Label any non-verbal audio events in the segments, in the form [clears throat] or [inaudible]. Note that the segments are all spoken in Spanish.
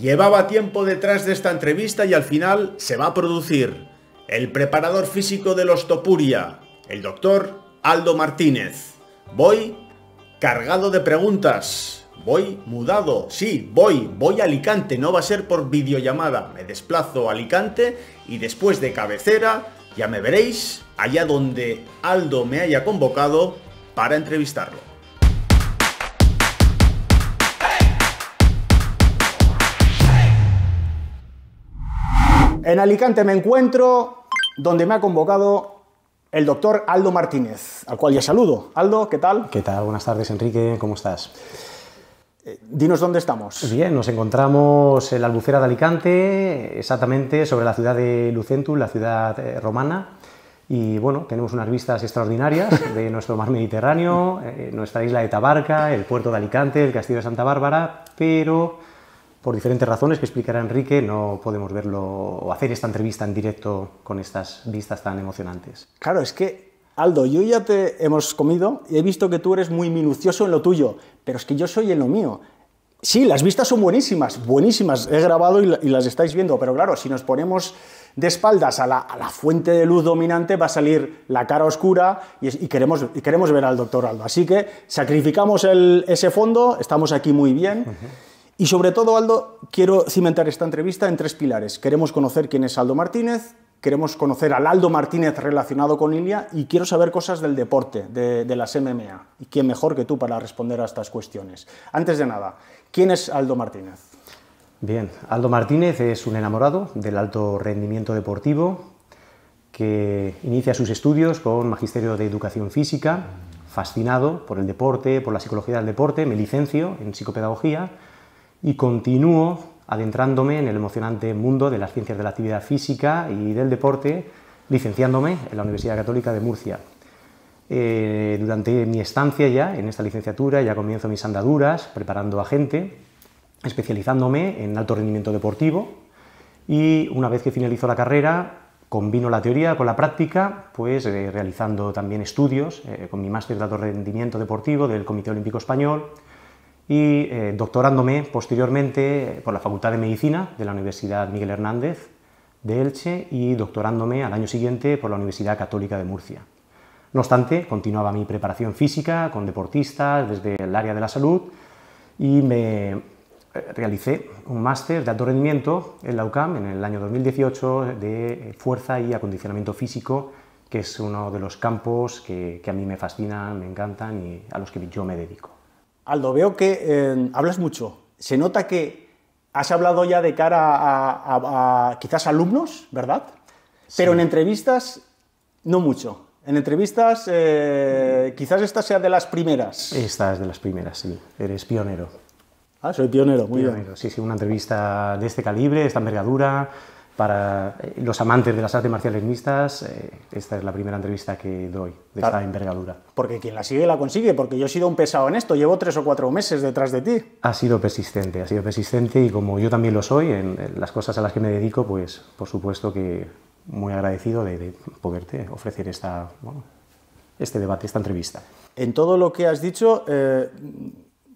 Llevaba tiempo detrás de esta entrevista y al final se va a producir. El preparador físico de los Topuria, el doctor Aldo Martínez. Voy cargado de preguntas. Voy mudado. Sí, voy. Voy a Alicante. No va a ser por videollamada. Me desplazo a Alicante y después de cabecera ya me veréis allá donde Aldo me haya convocado para entrevistarlo. En Alicante me encuentro donde me ha convocado el doctor Aldo Martínez, al cual ya saludo. Aldo, ¿qué tal? ¿Qué tal? Buenas tardes, Enrique, ¿cómo estás? Eh, dinos dónde estamos. Bien, nos encontramos en la albufera de Alicante, exactamente sobre la ciudad de Lucentum, la ciudad eh, romana. Y bueno, tenemos unas vistas extraordinarias [laughs] de nuestro mar Mediterráneo, eh, nuestra isla de Tabarca, el puerto de Alicante, el castillo de Santa Bárbara, pero por diferentes razones que explicará Enrique, no podemos verlo o hacer esta entrevista en directo con estas vistas tan emocionantes. Claro, es que, Aldo, yo ya te hemos comido y he visto que tú eres muy minucioso en lo tuyo, pero es que yo soy en lo mío. Sí, las vistas son buenísimas, buenísimas. He grabado y, las estáis viendo, pero claro, si nos ponemos de espaldas a la, fuente de luz dominante va a salir la cara oscura y, queremos, queremos ver al doctor Aldo. Así que sacrificamos ese fondo, estamos aquí muy bien. Y sobre todo, Aldo, quiero cimentar esta entrevista en tres pilares. Queremos conocer quién es Aldo Martínez, queremos conocer al Aldo Martínez relacionado con Ilia y quiero saber cosas del deporte, de, de, las MMA. ¿Y quién mejor que tú para responder a estas cuestiones? Antes de nada, ¿quién es Aldo Martínez? Bien, Aldo Martínez es un enamorado del alto rendimiento deportivo que inicia sus estudios con Magisterio de Educación Física, fascinado por el deporte, por la psicología del deporte, me licencio en psicopedagogía y continúo adentrándome en el emocionante mundo de las ciencias de la actividad física y del deporte, licenciándome en la Universidad Católica de Murcia. Eh, durante mi estancia ya en esta licenciatura ya comienzo mis andaduras preparando a gente, especializándome en alto rendimiento deportivo y una vez que finalizo la carrera combino la teoría con la práctica, pues eh, realizando también estudios eh, con mi máster de alto rendimiento deportivo del Comité Olímpico Español, y eh, doctorándome posteriormente eh, por la Facultad de Medicina de la Universidad Miguel Hernández de Elche y doctorándome al año siguiente por la Universidad Católica de Murcia. No obstante, continuaba mi preparación física con deportistas desde el área de la salud y me eh, realicé un máster de alto rendimiento en la UCAM en el año 2018 de fuerza y acondicionamiento físico, que es uno de los campos que, que a mí me fascinan, me encantan y a los que yo me dedico. Aldo, veo que eh, hablas mucho. Se nota que has hablado ya de cara a, quizás alumnos, ¿verdad? Pero en entrevistas, no mucho. En entrevistas, eh, quizás esta sea de las primeras. Esta es de las primeras, sí. Eres pionero. Ah, soy pionero, muy bien. Sí, sí, una entrevista de este calibre, de esta envergadura, para eh, los amantes de las artes marciales mixtas, eh, esta es la primera entrevista que doy de esta envergadura. Porque quien la sigue la consigue, porque yo he sido un pesado en esto, llevo tres o cuatro meses detrás de ti. Ha sido persistente, ha sido persistente y como yo también lo soy, en, las cosas a las que me dedico, pues por supuesto que muy agradecido de, poderte ofrecer esta, este debate, esta entrevista. En todo lo que has dicho... Eh,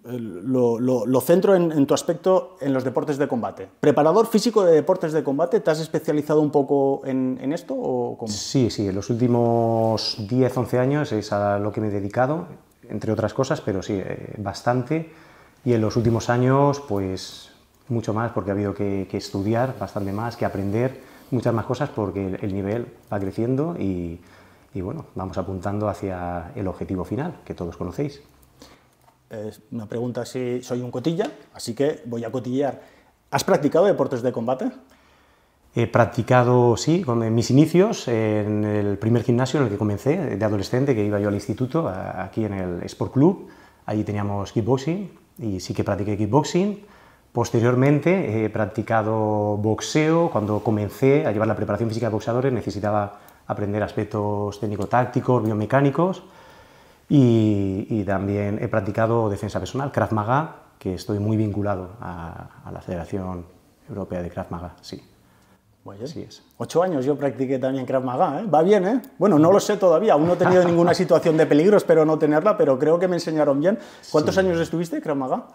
lo, centro en, tu aspecto en los deportes de combate. ¿Preparador físico de deportes de combate? ¿Te has especializado un poco en, esto Sí, sí, en los últimos 10, 11 años es a lo que me he dedicado, entre otras cosas, pero sí, eh, bastante. Y en los últimos años, pues mucho más, porque ha habido que, estudiar bastante más, que aprender muchas más cosas, porque el, nivel va creciendo y bueno, vamos apuntando hacia el objetivo final, que todos conocéis una pregunta si soy un cotilla, así que voy a cotillear. ¿Has practicado deportes de combate? He practicado, sí, en mis inicios, en el primer gimnasio en el que comencé, eh, de adolescente, que iba yo al instituto, aquí en el Sport Club. Allí teníamos kickboxing y sí que practiqué kickboxing. Posteriormente he practicado boxeo. Cuando comencé a llevar la preparación física de boxeadores necesitaba aprender aspectos técnico-tácticos, biomecánicos y, también he practicado defensa personal, Krav Maga, que estoy muy vinculado a, la Federación Europea de Krav Maga, sí. Bueno, es. Ocho años yo practiqué también Krav Maga, ¿eh? va bien, ¿eh? Bueno, no lo sé todavía, aún no he tenido [laughs] ninguna situación de peligro, espero no tenerla, pero creo que me enseñaron bien. ¿Cuántos años estuviste Krav Maga?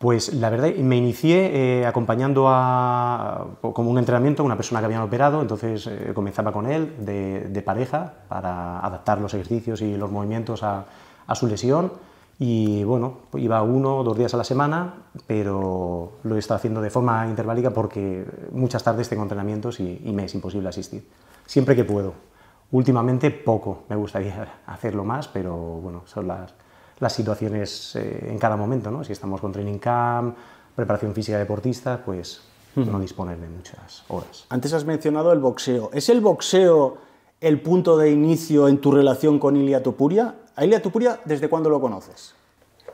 Pues la verdad, me inicié eh, acompañando a, como un entrenamiento a una persona que habían operado, entonces eh, comenzaba con él de, pareja para adaptar los ejercicios y los movimientos a, su lesión. Y bueno, iba uno o dos días a la semana, pero lo he estado haciendo de forma interválica porque muchas tardes tengo entrenamientos y, me es imposible asistir. Siempre que puedo. Últimamente poco, me gustaría [laughs] hacerlo más, pero bueno, son las, las situaciones eh, en cada momento. ¿no? Si estamos con training camp, preparación física deportista, pues hmm. no disponer de muchas horas. Antes has mencionado el boxeo. ¿Es el boxeo el punto de inicio en tu relación con Ilia Tupuria? ¿A Ilia Tupuria, desde cuándo lo conoces?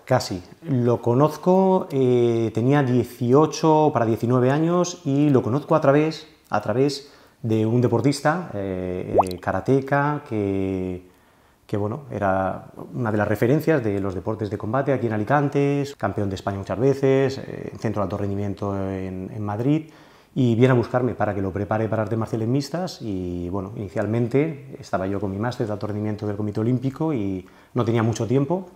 Casi. Lo conozco, eh, tenía 18 para 19 años y lo conozco a través, a través de un deportista, karateka eh, karateca, que que bueno, era una de las referencias de los deportes de combate aquí en Alicante, campeón de España muchas veces, eh, centro de alto rendimiento en, Madrid, y viene a buscarme para que lo prepare para artes marciales mixtas, y bueno, inicialmente estaba yo con mi máster de alto rendimiento del Comité Olímpico y no tenía mucho tiempo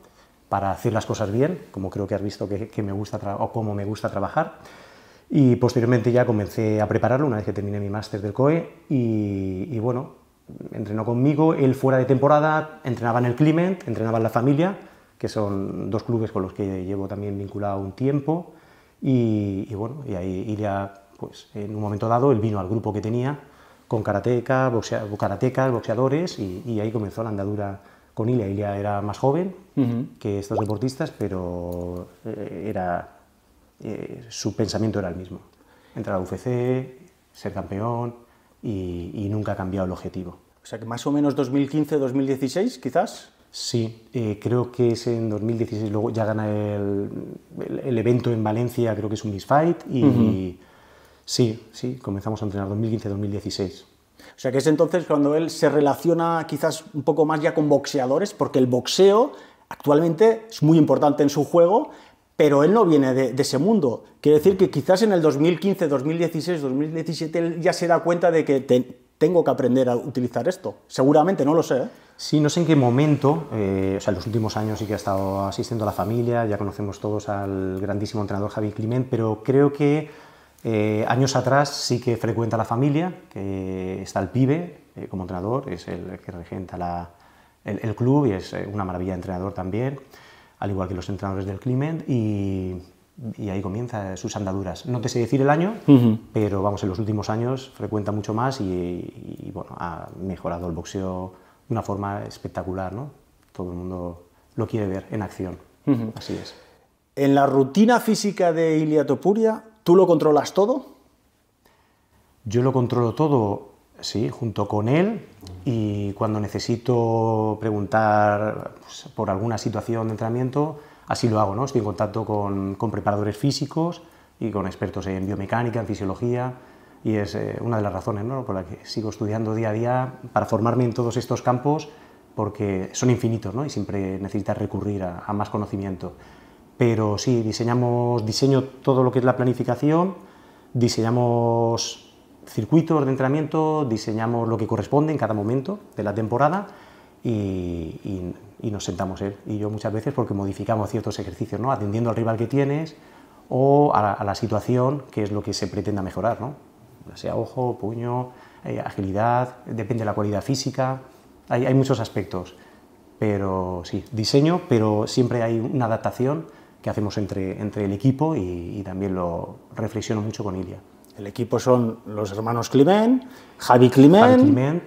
para hacer las cosas bien, como creo que has visto que, me gusta o cómo me gusta trabajar, y posteriormente ya comencé a prepararlo una vez que terminé mi máster del COE, y bueno, entrenó conmigo, él fuera de temporada, entrenaba en el Climent, entrenaba en la familia, que son dos clubes con los que llevo también vinculado un tiempo, y, bueno, y ahí Ilya pues en un momento dado, él vino al grupo que tenía, con karatecas, boxeadores, y, ahí comenzó la andadura con Ilia. Ilia era más joven que estos deportistas, pero eh, era, eh, su pensamiento era el mismo. Entrar a UFC, ser campeón, y, nunca ha cambiado el objetivo. O sea que más o menos 2015-2016 quizás. Sí, eh, creo que es en 2016, luego ya gana el, el, evento en Valencia, creo que es un Miss Fight, y sí, sí, comenzamos a entrenar 2015-2016. O sea que es entonces cuando él se relaciona quizás un poco más ya con boxeadores, porque el boxeo actualmente es muy importante en su juego, pero él no viene de, ese mundo. Quiere decir que quizás en el 2015, 2016, 2017 ya se da cuenta de que tengo que aprender a utilizar esto. Seguramente, no lo sé. ¿eh? Sí, no sé en qué momento, eh, o sea, en los últimos años sí que ha estado asistiendo a la familia, ya conocemos todos al grandísimo entrenador Javi Climent, pero creo que eh, años atrás sí que frecuenta la familia, que está el pibe como entrenador, es el que regenta el, el, club y es una maravilla de entrenador también al igual que los entrenadores del Climent, y, ahí comienza sus andaduras. No te sé decir el año, pero vamos, en los últimos años frecuenta mucho más y, bueno, ha mejorado el boxeo de una forma espectacular, ¿no? Todo el mundo lo quiere ver en acción. Así es. En la rutina física de Iliatopuria, ¿tú lo controlas todo? Yo lo controlo todo, sí, junto con él, y cuando necesito preguntar pues, por alguna situación de entrenamiento, así lo hago, ¿no? Estoy en contacto con, con preparadores físicos y con expertos en biomecánica, en fisiología, y es eh, una de las razones ¿no? por la que sigo estudiando día a día para formarme en todos estos campos, porque son infinitos ¿no? y siempre necesitas recurrir a, a más conocimiento. Pero sí, diseñamos, diseño todo lo que es la planificación, diseñamos circuitos de entrenamiento, diseñamos lo que corresponde en cada momento de la temporada y, nos sentamos él y yo muchas veces porque modificamos ciertos ejercicios, ¿no? atendiendo al rival que tienes o a la, situación que es lo que se pretenda mejorar, ¿no? ya sea ojo, puño, eh, agilidad, depende de la cualidad física, hay, muchos aspectos, pero sí, diseño, pero siempre hay una adaptación que hacemos entre, el equipo y, y también lo reflexiono mucho con Ilia. El equipo son los hermanos Climent, Javi Climent.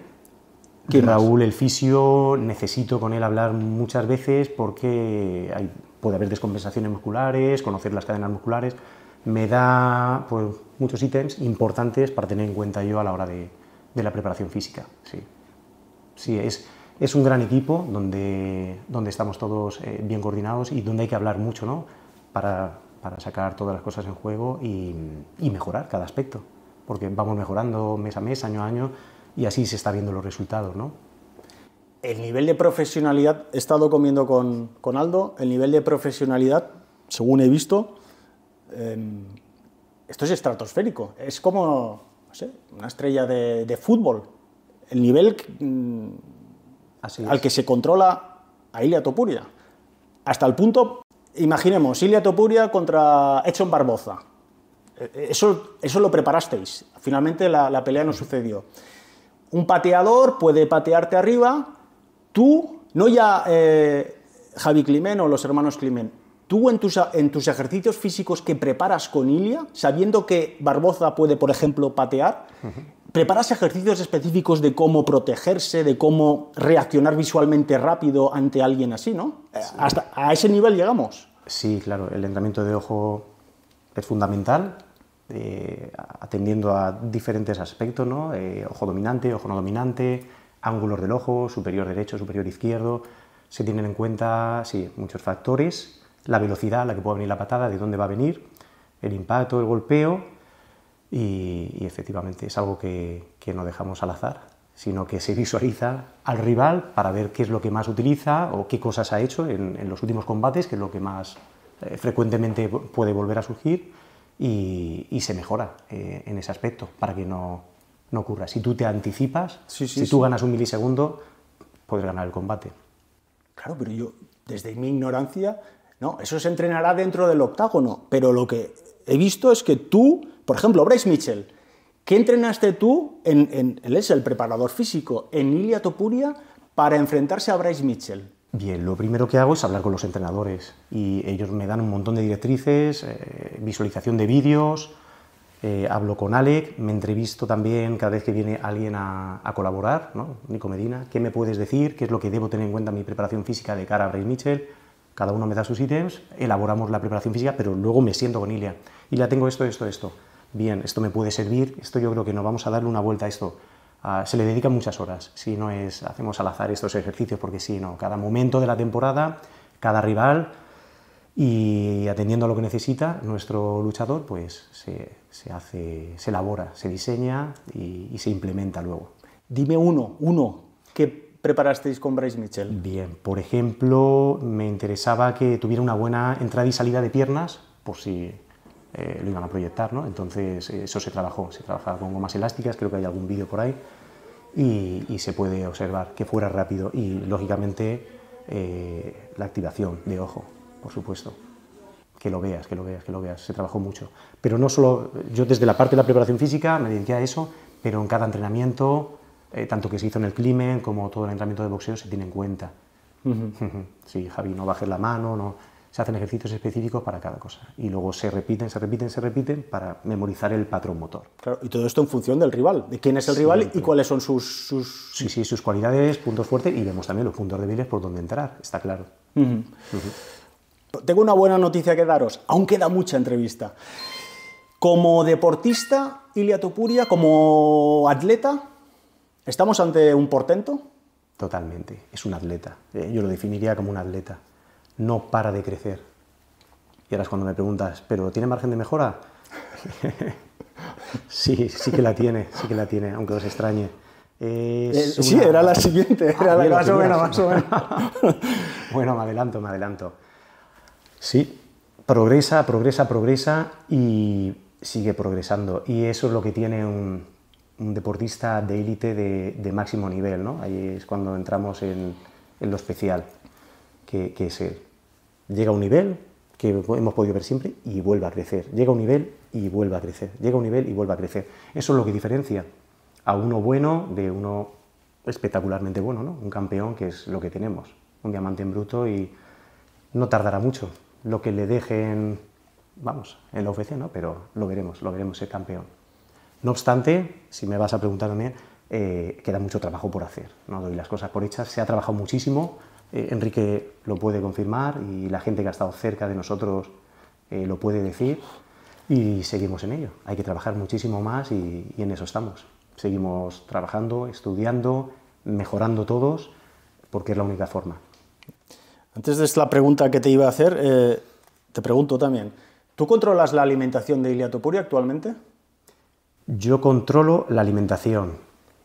Raúl El Fisio, necesito con él hablar muchas veces porque hay, puede haber descompensaciones musculares, conocer las cadenas musculares. Me da pues, muchos ítems importantes para tener en cuenta yo a la hora de, la preparación física. Sí, sí es, es un gran equipo donde, donde estamos todos eh, bien coordinados y donde hay que hablar mucho ¿no? para para sacar todas las cosas en juego y, mejorar cada aspecto, porque vamos mejorando mes a mes, año a año, y así se está viendo los resultados, ¿no? El nivel de profesionalidad, he estado comiendo con, Aldo, el nivel de profesionalidad, según he visto, em, esto es estratosférico, es como una estrella de, fútbol. El nivel mm, al que se controla a Ilia Topuria, hasta el punto Imaginemos, Ilia Topuria contra Edson Barboza. E, e, eso, eso lo preparasteis. Finalmente la, pelea no sucedió. Un pateador puede patearte arriba. Tú, no ya eh, Javi Climen o los hermanos Climen, Tú en tus, ejercicios físicos que preparas con Ilia, sabiendo que Barboza puede, por ejemplo, patear, ¿Preparas ejercicios específicos de cómo protegerse, de cómo reaccionar visualmente rápido ante alguien así, ¿no? Eh, hasta a ese nivel llegamos. Sí, claro, el entrenamiento de ojo es fundamental, eh, atendiendo a diferentes aspectos, ¿no? Eh, ojo dominante, ojo no dominante, ángulos del ojo, superior derecho, superior izquierdo. Se tienen en cuenta, sí, muchos factores la velocidad a la que puede venir la patada, de dónde va a venir, el impacto, el golpeo, y, efectivamente es algo que, que, no dejamos al azar, sino que se visualiza al rival para ver qué es lo que más utiliza o qué cosas ha hecho en, en los últimos combates, que es lo que más eh, frecuentemente puede volver a surgir, y, y se mejora eh, en ese aspecto para que no, no ocurra. Si tú te anticipas, si tú ganas un milisegundo, puedes ganar el combate. Claro, pero yo, desde mi ignorancia, eso se entrenará dentro del octágono, pero lo que he visto es que tú, por ejemplo, Bryce Mitchell, ¿qué entrenaste tú? En, él es el preparador físico, en Ilia Topuria, para enfrentarse a Bryce Mitchell. Bien, lo primero que hago es hablar con los entrenadores y ellos me dan un montón de directrices, eh, visualización de vídeos, eh, hablo con Alec, me entrevisto también cada vez que viene alguien a, colaborar, ¿no? Nico Medina, ¿qué me puedes decir? ¿Qué es lo que debo tener en cuenta en mi preparación física de cara a Bryce Mitchell? cada uno me da sus ítems, elaboramos la preparación física, pero luego me siento con Ilia y la tengo esto, esto, esto. Bien, esto me puede servir, esto yo creo que nos vamos a darle una vuelta a esto. Ah, se le dedican muchas horas, si no es, hacemos al azar estos ejercicios, porque si no, cada momento de la temporada, cada rival, y atendiendo a lo que necesita nuestro luchador, pues se, hace, se elabora, se diseña y, se implementa luego. Dime uno, uno, que preparasteis con Bryce Mitchell? Bien, por ejemplo, me interesaba que tuviera una buena entrada y salida de piernas, por si eh, lo iban a proyectar, ¿no? Entonces eh, eso se trabajó, se trabajaba con gomas elásticas, creo que hay algún vídeo por ahí, y, se puede observar que fuera rápido y lógicamente eh, la activación de ojo, por supuesto. Que lo veas, que lo veas, que lo veas, se trabajó mucho. Pero no solo, yo desde la parte de la preparación física me dediqué a eso, pero en cada entrenamiento eh, tanto que se hizo en el clima como todo el entrenamiento de boxeo se tiene en cuenta. [laughs] Sí, Javi, no bajes la mano, no. Se hacen ejercicios específicos para cada cosa y luego se repiten, se repiten, se repiten para memorizar el patrón motor. Claro, y todo esto en función del rival, de quién es el rival y cuáles son sus, Sí, sí, sus cualidades, puntos fuertes y vemos también los puntos débiles por donde entrar, está claro. Tengo una buena noticia que daros, aún queda mucha entrevista. Como deportista, Ilia Topuria, como atleta, ¿Estamos ante un portento? Totalmente, es un atleta. Eh, yo lo definiría como un atleta. No para de crecer. Y ahora es cuando me preguntas, ¿pero tiene margen de mejora? [laughs] sí, sí que la tiene, sí que la tiene, aunque os extrañe. Eh, sí, era la siguiente, ah, más [laughs] bueno, me adelanto, me adelanto. Sí, progresa, progresa, progresa y sigue progresando. Y eso es lo que tiene un, un deportista de élite de, máximo nivel, ¿no? Ahí es cuando entramos en, lo especial, que, es él. Llega a un nivel que hemos podido ver siempre y vuelve a crecer. Llega a un nivel y vuelve a crecer. Llega a un nivel y vuelve a crecer. Eso es lo que diferencia a uno bueno de uno espectacularmente bueno, ¿no? Un campeón que es lo que tenemos, un diamante en bruto y no tardará mucho. Lo que le dejen, vamos, en la oficina, ¿no? Pero lo veremos, lo veremos el campeón. No obstante, si me vas a preguntar también, eh, queda mucho trabajo por hacer. No doy las cosas por hechas. Se ha trabajado muchísimo. Eh, Enrique lo puede confirmar y la gente que ha estado cerca de nosotros eh, lo puede decir. Y seguimos en ello. Hay que trabajar muchísimo más y, en eso estamos. Seguimos trabajando, estudiando, mejorando todos, porque es la única forma. Antes de la pregunta que te iba a hacer, te pregunto también, ¿tú controlas la alimentación de Iliatopuria actualmente? Yo controlo la alimentación.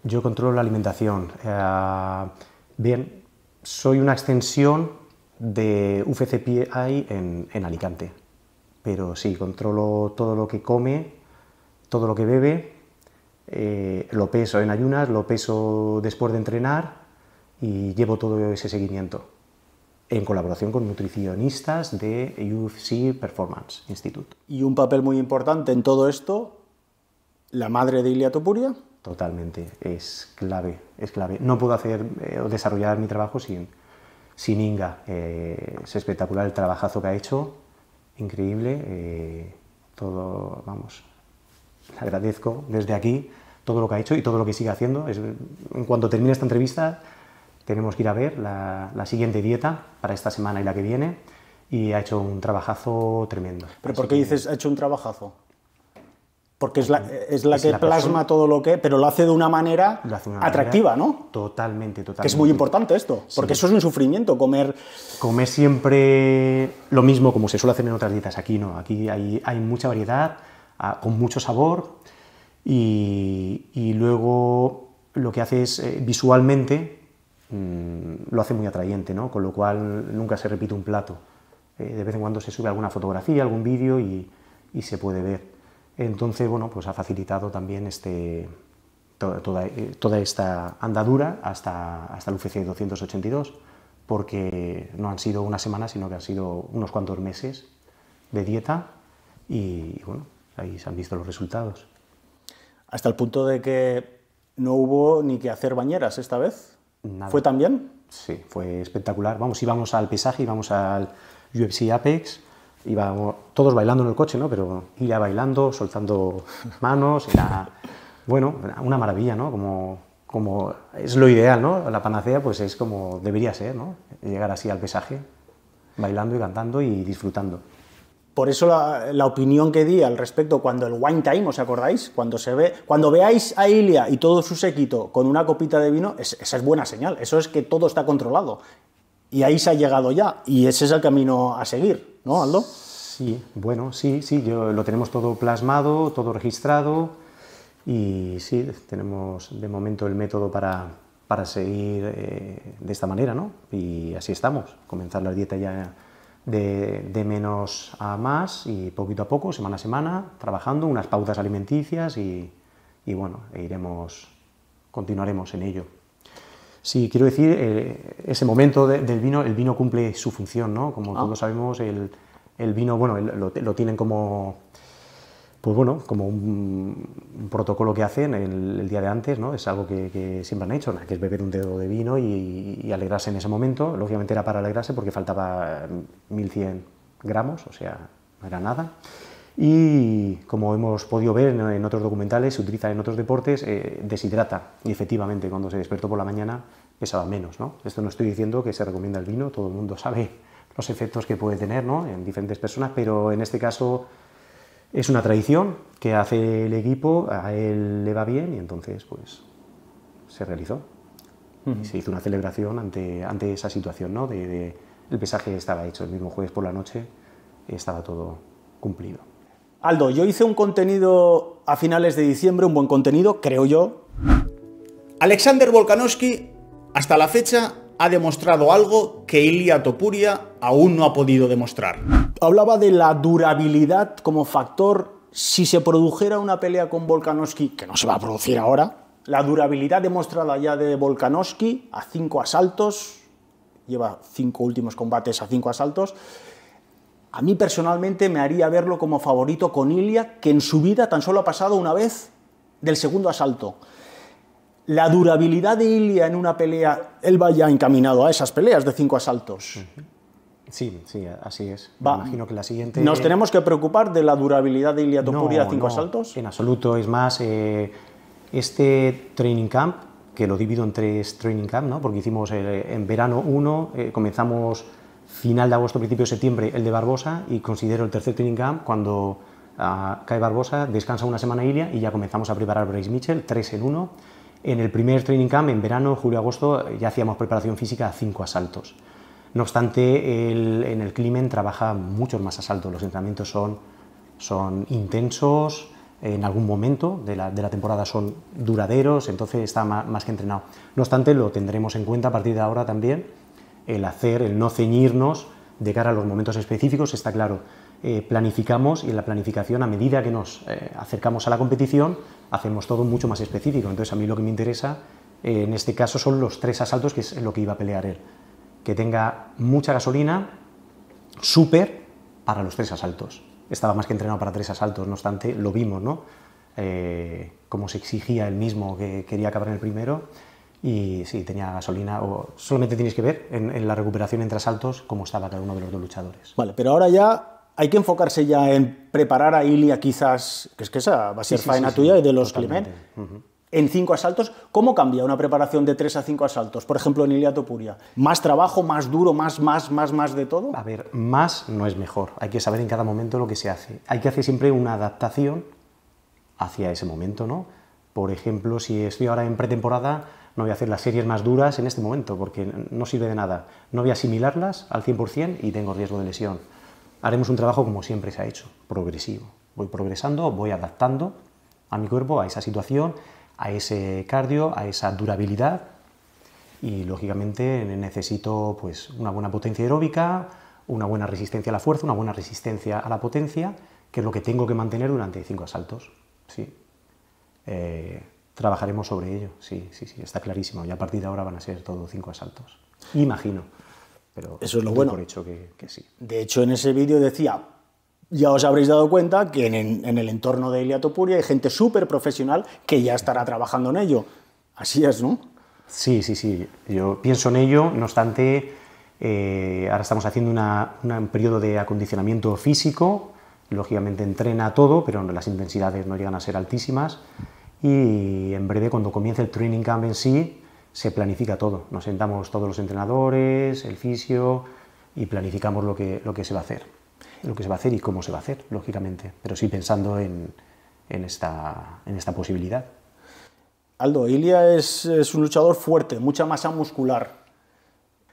Yo controlo la alimentación. Eh, bien, soy una extensión de UFCPI en, Alicante. Pero sí, controlo todo lo que come, todo lo que bebe, eh, lo peso en ayunas, lo peso después de entrenar y llevo todo ese seguimiento en colaboración con nutricionistas de UFC Performance Institute. Y un papel muy importante en todo esto la madre de Ilia Topuria. Totalmente, es clave, es clave. No puedo hacer eh, desarrollar mi trabajo sin, sin Inga. Eh, es espectacular el trabajazo que ha hecho, increíble. Eh, todo, vamos, le agradezco desde aquí todo lo que ha hecho y todo lo que sigue haciendo. Es, en cuanto termine esta entrevista, tenemos que ir a ver la, siguiente dieta para esta semana y la que viene. Y ha hecho un trabajazo tremendo. ¿Pero por qué dices ha hecho un trabajazo? porque es la, es la que plasma todo lo que, pero lo hace de una manera atractiva, ¿no? Totalmente, totalmente. Que es muy importante esto, porque eso es un sufrimiento, comer... Comer siempre lo mismo como se suele hacer en otras dietas, aquí no, aquí hay, hay mucha variedad, con mucho sabor, y, y luego lo que hace es eh, visualmente mm, lo hace muy atrayente, ¿no? Con lo cual nunca se repite un plato. Eh, de vez en cuando se sube alguna fotografía, algún vídeo y, y se puede ver. Entonces, bueno, pues ha facilitado también este, toda, eh, toda, esta andadura hasta, hasta el UFC 282, porque no han sido una semana, sino que han sido unos cuantos meses de dieta y, bueno, ahí se han visto los resultados. Hasta el punto de que no hubo ni que hacer bañeras esta vez. ¿Fue tan bien? Sí, fue espectacular. Vamos, íbamos al pesaje, íbamos al UFC Apex, íbamos todos bailando en el coche, ¿no? Pero ya bailando, soltando [laughs] manos, era, bueno, una maravilla, ¿no? Como, como es lo ideal, ¿no? La panacea, pues es como debería ser, ¿no? Llegar así al pesaje, bailando y cantando y disfrutando. Por eso la, opinión que di al respecto cuando el wine time, ¿os acordáis? Cuando se ve, cuando veáis a Ilia y todo su séquito con una copita de vino, esa es buena señal. Eso es que todo está controlado. Y ahí se ha llegado ya. Y ese es el camino a seguir. ¿no, Aldo? Sí, bueno, sí, sí, yo, lo tenemos todo plasmado, todo registrado y sí, tenemos de momento el método para, para seguir eh, de esta manera, ¿no? Y así estamos, comenzar la dieta ya de, menos a más y poquito a poco, semana a semana, trabajando unas pautas alimenticias y, y bueno, iremos, continuaremos en ello. Sí, quiero decir, eh, ese momento del vino, el vino cumple su función, ¿no? Como ah. todos sabemos, el, vino, bueno, lo, tienen como, pues bueno, como un, protocolo que hacen el, día de antes, ¿no? Es algo que, siempre han hecho, que es beber un dedo de vino y, alegrarse en ese momento. Lógicamente era para alegrarse porque faltaba 1100 gramos, o sea, no era nada y como hemos podido ver en otros documentales, se utiliza en otros deportes, eh, deshidrata y efectivamente cuando se despertó por la mañana pesaba menos. ¿no? Esto no estoy diciendo que se recomienda el vino, todo el mundo sabe los efectos que puede tener ¿no? en diferentes personas, pero en este caso es una tradición que hace el equipo, a él le va bien y entonces pues se realizó. Se hizo una celebración ante, ante esa situación, ¿no? de, el pesaje estaba hecho, el mismo jueves por la noche estaba todo cumplido. Aldo, yo hice un contenido a finales de diciembre, un buen contenido, creo yo. Alexander Volkanovski, hasta la fecha, ha demostrado algo que Ilia Topuria aún no ha podido demostrar. Hablaba de la durabilidad como factor. Si se produjera una pelea con Volkanovski, que no se va a producir ahora, la durabilidad demostrada ya de Volkanovski a cinco asaltos, lleva cinco últimos combates a cinco asaltos, a mí personalmente me haría verlo como favorito con Ilia, que en su vida tan solo ha pasado una vez del segundo asalto. La durabilidad de Ilia en una pelea, él va ya encaminado a esas peleas de cinco asaltos. Sí, sí, así es. Me imagino que la siguiente. ¿Nos tenemos que preocupar de la durabilidad de Ilia Topuria a cinco asaltos? En absoluto. Es más, eh, este training camp, que lo divido en tres training camp, ¿no? Porque hicimos eh, en verano uno, eh, comenzamos final de agosto, principio de septiembre, el de Barbosa y considero el tercer training camp cuando ah, cae Barbosa, descansa una semana Ilia y ya comenzamos a preparar Brace Mitchell, 3 en uno. En el primer training camp, en verano, julio-agosto, ya hacíamos preparación física a cinco asaltos. No obstante, en el Climen trabaja muchos más asaltos, los entrenamientos son, son intensos, en algún momento de la, temporada son duraderos, entonces está más, que entrenado. No obstante, lo tendremos en cuenta a partir de ahora también el hacer, el no ceñirnos de cara a los momentos específicos, está claro. Eh, planificamos y en la planificación, a medida que nos eh, acercamos a la competición, hacemos todo mucho más específico. Entonces, a mí lo que me interesa eh, en este caso son los tres asaltos, que es lo que iba a pelear él. Que tenga mucha gasolina, súper, para los tres asaltos. Estaba más que entrenado para tres asaltos, no obstante, lo vimos, ¿no? Como se exigía él mismo que quería acabar en el primero y si tenía gasolina o solamente tienes que ver en, la recuperación entre asaltos cómo estaba cada uno de los dos luchadores. Vale, pero ahora ya hay que enfocarse ya en preparar a Ilia quizás, que es que esa va a ser faena tuya y de los Clement. En cinco asaltos, ¿cómo cambia una preparación de tres a cinco asaltos? Por ejemplo, en Ilia Topuria. ¿Más trabajo, más duro, más, más, más, más de todo? A ver, más no es mejor. Hay que saber en cada momento lo que se hace. Hay que hacer siempre una adaptación hacia ese momento, ¿no? Por ejemplo, si estoy ahora en pretemporada, no voy a hacer las series más duras en este momento porque no sirve de nada. No voy a asimilarlas al 100% y tengo riesgo de lesión. Haremos un trabajo como siempre se ha hecho, progresivo. Voy progresando, voy adaptando a mi cuerpo a esa situación, a ese cardio, a esa durabilidad y lógicamente necesito pues una buena potencia aeróbica, una buena resistencia a la fuerza, una buena resistencia a la potencia, que es lo que tengo que mantener durante cinco asaltos. ¿sí? Eh, trabajaremos sobre ello, sí, sí, sí, está clarísimo. Y a partir de ahora van a ser todos cinco asaltos, imagino. Pero Eso es lo bueno. hecho que, sí. De hecho, en ese vídeo decía, ya os habréis dado cuenta que en, el entorno de Iliatopuria hay gente súper profesional que ya estará trabajando en ello. Así es, ¿no? Sí, sí, sí. Yo pienso en ello, no obstante, eh, ahora estamos haciendo un periodo de acondicionamiento físico. Lógicamente entrena todo, pero las intensidades no llegan a ser altísimas y en breve cuando comience el training camp en sí se planifica todo. Nos sentamos todos los entrenadores, el fisio y planificamos lo que, se va a hacer. Lo que se va a hacer y cómo se va a hacer, lógicamente, pero sí pensando en, esta, posibilidad. Aldo, Ilia es, es, un luchador fuerte, mucha masa muscular.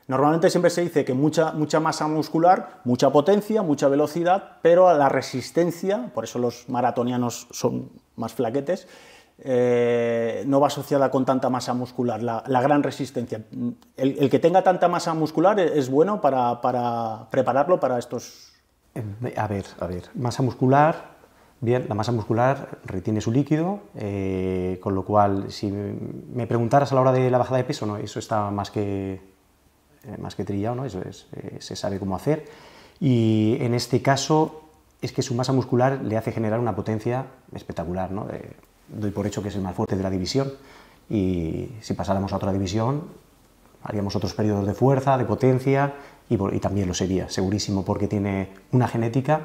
Normalmente siempre se dice que mucha, mucha masa muscular, mucha potencia, mucha velocidad, pero a la resistencia, por eso los maratonianos son más flaquetes, eh, no va asociada con tanta masa muscular, la, gran resistencia. El, que tenga tanta masa muscular e-, es, bueno para, prepararlo para estos... Em, a ver, a ver, masa muscular, bien, la masa muscular retiene su líquido, eh, con lo cual, si me preguntaras a la hora de la bajada de peso, no, eso está más que, eh, más que trillado, ¿no? eso se sabe cómo hacer. Y en este caso es que su masa muscular le hace generar una potencia espectacular. ¿no? doy por hecho que es el más fuerte de la división. Y si pasáramos a otra división, haríamos otros periodos de fuerza, de potencia, y, también lo sería, segurísimo, porque tiene una genética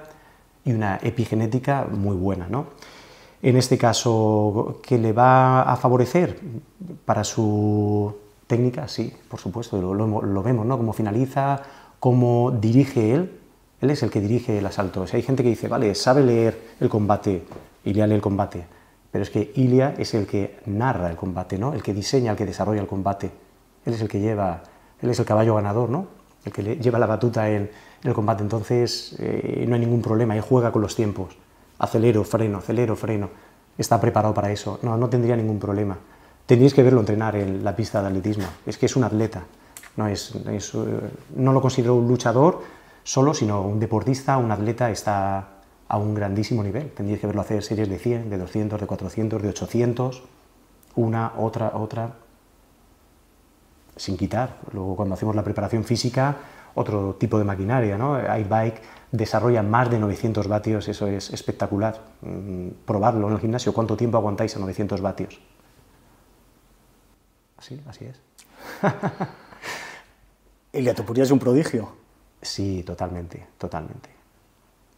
y una epigenética muy buena. ¿no? En este caso, ¿qué le va a favorecer para su técnica? Sí, por supuesto, lo, vemos, ¿no? Cómo finaliza, cómo dirige él. Él es el que dirige el asalto. O sea, hay gente que dice, vale, sabe leer el combate y le lee el combate pero es que Ilia es el que narra el combate, ¿no? El que diseña, el que desarrolla el combate. Él es el que lleva, él es el caballo ganador, ¿no? El que lleva la batuta en, el combate. Entonces eh, no hay ningún problema, él juega con los tiempos. Acelero, freno, acelero, freno. Está preparado para eso. No, no tendría ningún problema. Tendríais que verlo entrenar en la pista de atletismo. Es que es un atleta. No, eh, no lo considero un luchador solo, sino un deportista, un atleta, está a un grandísimo nivel. Tendríais que verlo hacer series de 100, de 200, de 400, de 800, una, otra, otra, sin quitar. Luego cuando hacemos la preparación física, otro tipo de maquinaria, ¿no? iBike desarrolla más de 900 vatios, eso es espectacular. Mm, probarlo en el gimnasio, ¿cuánto tiempo aguantáis a 900 vatios? Así, así es. El la es un prodigio. Sí, totalmente, totalmente.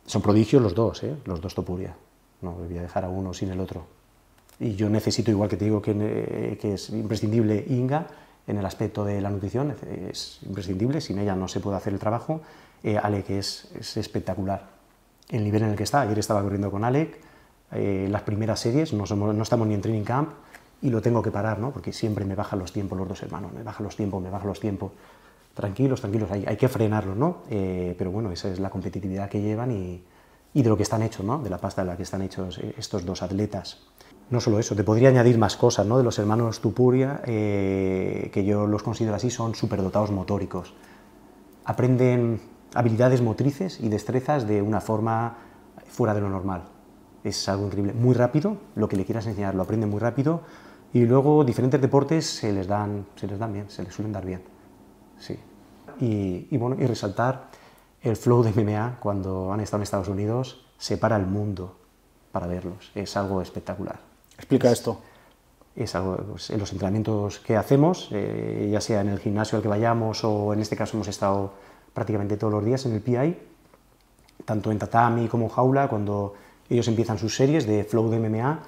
Son prodigios los dos, ¿eh? los dos Topuria. No voy a dejar a uno sin el otro. Y yo necesito, igual que te digo que, eh, es imprescindible Inga, en el aspecto de la nutrición es imprescindible, sin ella no se puede hacer el trabajo. Eh, Ale Alec es, es, espectacular. El nivel en el que está, ayer estaba corriendo con Alec, las primeras series, no, no estamos ni en training camp y lo tengo que parar, ¿no? porque siempre me bajan los tiempos los dos hermanos, me bajan los tiempos, me bajan los tiempos tranquilos, tranquilos, hay, que frenarlo ¿no? Eh, pero bueno, esa es la competitividad que llevan y, de lo que están hechos, ¿no? De la pasta de la que están hechos eh, estos dos atletas. No solo eso, te podría añadir más cosas, ¿no? De los hermanos Tupuria, eh, que yo los considero así, son superdotados motóricos. Aprenden habilidades motrices y destrezas de una forma fuera de lo normal. Es algo increíble. Muy rápido, lo que le quieras enseñar lo aprenden muy rápido y luego diferentes deportes se les dan, se les dan bien, se les suelen dar bien sí. Y, y, bueno, y resaltar el flow de MMA cuando han estado en Estados Unidos, se para el mundo para verlos. Es algo espectacular. Explica esto. Es algo, pues, en los entrenamientos que hacemos, eh, ya sea en el gimnasio al que vayamos o en este caso hemos estado prácticamente todos los días en el PI, tanto en tatami como en jaula, cuando ellos empiezan sus series de flow de MMA,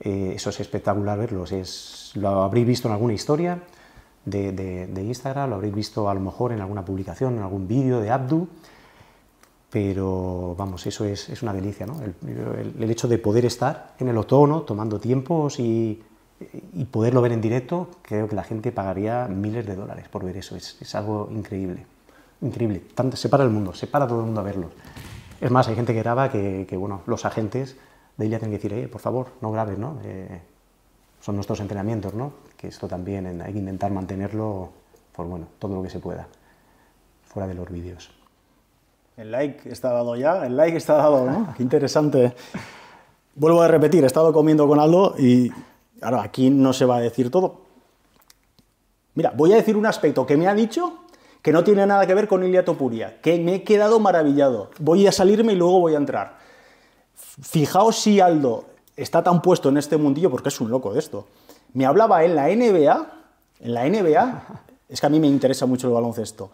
eh, eso es espectacular verlos. lo habréis visto en alguna historia, de, Instagram, lo habréis visto a lo mejor en alguna publicación, en algún vídeo de Abdu, pero vamos, eso es, una delicia, ¿no? el, hecho de poder estar en el otoño tomando tiempos y, poderlo ver en directo, creo que la gente pagaría miles de dólares por ver eso, es, algo increíble, increíble, Tanto, se para el mundo, se para todo el mundo a verlo. Es más, hay gente que graba que, que bueno, los agentes de ella tienen que decir, eh, por favor, no grabes, ¿no? Eh, son nuestros entrenamientos, ¿no? esto también hay que intentar mantenerlo por bueno, todo lo que se pueda, fuera de los vídeos. El like está dado ya, el like está dado, ¿no? Qué interesante. Vuelvo a repetir, he estado comiendo con Aldo y ahora aquí no se va a decir todo. Mira, voy a decir un aspecto que me ha dicho que no tiene nada que ver con Ilia Topuria, que me he quedado maravillado. Voy a salirme y luego voy a entrar. Fijaos si Aldo está tan puesto en este mundillo, porque es un loco de esto, me hablaba en la NBA, en la NBA, [laughs] es que a mí me interesa mucho el baloncesto.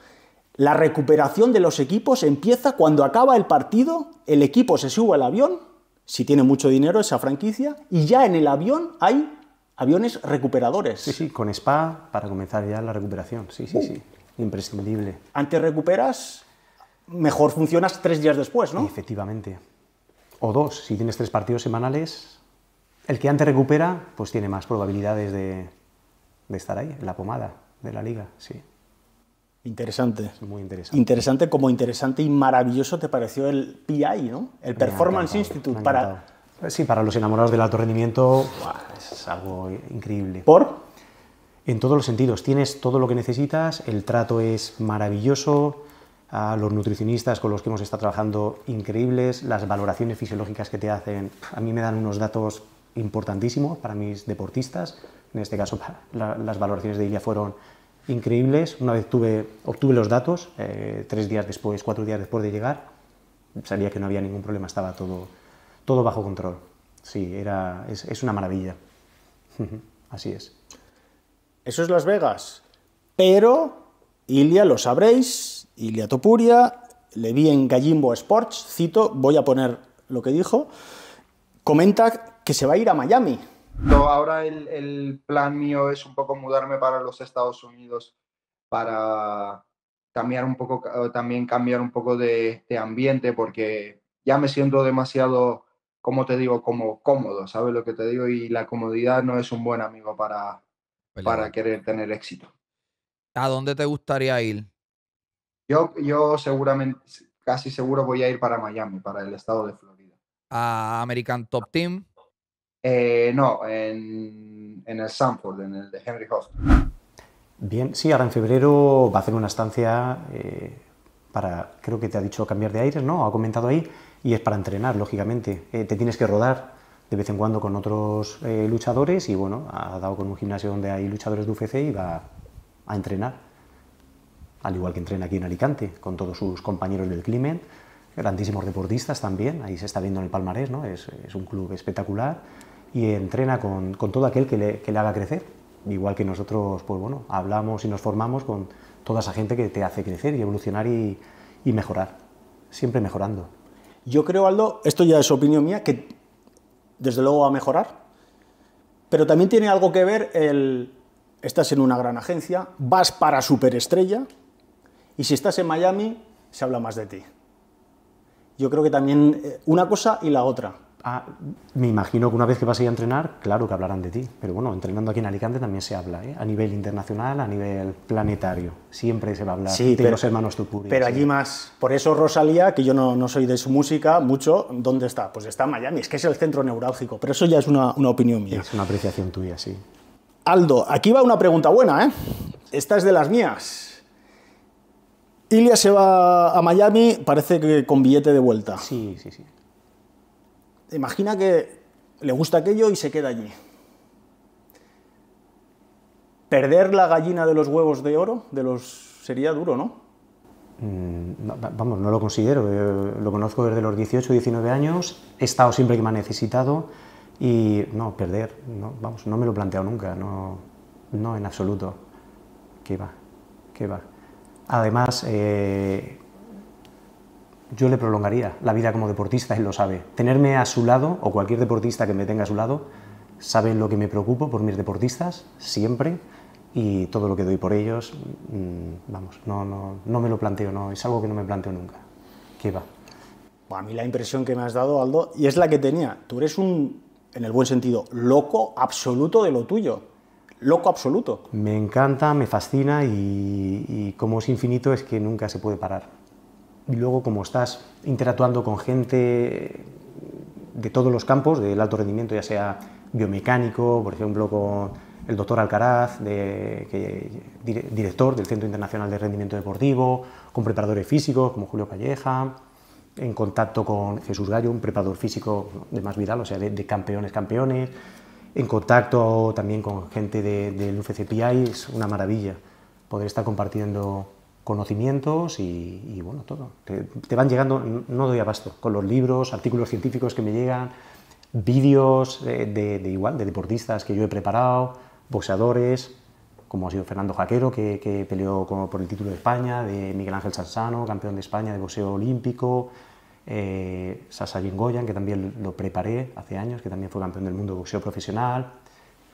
La recuperación de los equipos empieza cuando acaba el partido, el equipo se sube al avión, si tiene mucho dinero esa franquicia, y ya en el avión hay aviones recuperadores. Sí, sí, con spa para comenzar ya la recuperación. Sí, sí, uh. sí. Imprescindible. Antes recuperas, mejor funcionas tres días después, ¿no? Efectivamente. O dos. Si tienes tres partidos semanales, el que antes recupera, pues tiene más probabilidades de, estar ahí, en la pomada de la liga, sí. Interesante. Muy interesante. Interesante como interesante y maravilloso te pareció el PI, ¿no? El Performance Institute. Para... Eh, sí, para los enamorados del alto rendimiento es algo increíble. ¿Por? En todos los sentidos. Tienes todo lo que necesitas, el trato es maravilloso, los nutricionistas con los que hemos estado trabajando increíbles, las valoraciones fisiológicas que te hacen, a mí me dan unos datos importantísimo para mis deportistas. En este caso, las valoraciones de Ilia fueron increíbles. Una vez tuve, obtuve los datos, eh, tres días después, cuatro días después de llegar, sabía que no había ningún problema, estaba todo, todo bajo control. Sí, era, es, es una maravilla. [laughs] Así es. Eso es Las Vegas. Pero, Ilia, lo sabréis, Ilia Topuria, le vi en Gallimbo Sports, cito, voy a poner lo que dijo, comenta que se va a ir a Miami. No, ahora el, plan mío es un poco mudarme para los Estados Unidos para cambiar un poco, también cambiar un poco de, este ambiente porque ya me siento demasiado, como te digo, como cómodo, ¿sabes lo que te digo? Y la comodidad no es un buen amigo para, para querer tener éxito. ¿A dónde te gustaría ir? Yo, yo seguramente, casi seguro voy a ir para Miami, para el estado de Florida. ¿A American Top Team? Eh, no, en, el Sanford, en el de Henry Hospital. Bien, sí, ahora en febrero va a hacer una estancia eh, para, creo que te ha dicho cambiar de aires, ¿no? Ha comentado ahí, y es para entrenar, lógicamente. Eh, te tienes que rodar de vez en cuando con otros luchadores y bueno, ha dado con un gimnasio donde hay luchadores de UFC y va a entrenar, al igual que entrena aquí en Alicante, con todos sus compañeros del Climent, grandísimos deportistas también, ahí se está viendo en el palmarés, ¿no? Es, es un club espectacular y entrena con, todo aquel que le, que le, haga crecer. Igual que nosotros, pues bueno, hablamos y nos formamos con toda esa gente que te hace crecer y evolucionar y, y mejorar, siempre mejorando. Yo creo, Aldo, esto ya es opinión mía, que desde luego va a mejorar, pero también tiene algo que ver el, estás en una gran agencia, vas para superestrella y si estás en Miami se habla más de ti. Yo creo que también eh, una cosa y la otra. Ah, me imagino que una vez que vas a ir a entrenar, claro que hablarán de ti, pero bueno, entrenando aquí en Alicante también se habla, ¿eh? a nivel internacional, a nivel planetario, siempre se va a hablar de los hermanos Tupuri. Pero allí más, por eso Rosalía, que yo no, soy de su música mucho, ¿dónde está? Pues está en Miami, es que es el centro neurálgico, pero eso ya es una, una opinión mía. Es una apreciación tuya, sí. Aldo, aquí va una pregunta buena, ¿eh? Esta es de las mías. Ilia se va a Miami, parece que con billete de vuelta. Sí, sí, sí imagina que le gusta aquello y se queda allí. Perder la gallina de los huevos de oro, de los sería duro, ¿no? Mm, vamos, no lo considero. Eh, lo conozco desde los 18, 19 años. He estado siempre que me ha necesitado. Y no, perder, no, vamos, no me lo he planteado nunca. No, no en absoluto. ¿Qué va? ¿Qué va? Además, eh, yo le prolongaría la vida como deportista, él lo sabe. Tenerme a su lado, o cualquier deportista que me tenga a su lado, sabe lo que me preocupo por mis deportistas, siempre, y todo lo que doy por ellos, mm, vamos, no, no, me lo planteo, no, es algo que no me planteo nunca. ¿Qué va? a mí la impresión que me has dado, Aldo, y es la que tenía, tú eres un, en el buen sentido, loco absoluto de lo tuyo. Loco absoluto. Me encanta, me fascina y como es infinito es que nunca se puede parar y luego como estás interactuando con gente de todos los campos, del alto rendimiento, ya sea biomecánico, por ejemplo, con el doctor Alcaraz, director del Centro Internacional de Rendimiento Deportivo, con preparadores físicos como Julio Calleja, en contacto con Jesús Gallo, un preparador físico de más viral, o sea, de, campeones, campeones, en contacto también con gente del de, UFCPI, es una maravilla poder estar compartiendo conocimientos y, bueno, todo. Te, van llegando, no doy abasto, con los libros, artículos científicos que me llegan, vídeos eh, de, igual, de deportistas que yo he preparado, boxeadores, como ha sido Fernando Jaquero, que, que peleó por el título de España, de Miguel Ángel Sansano, campeón de España de boxeo olímpico, eh, Sasa Goyan, que también lo preparé hace años, que también fue campeón del mundo de boxeo profesional.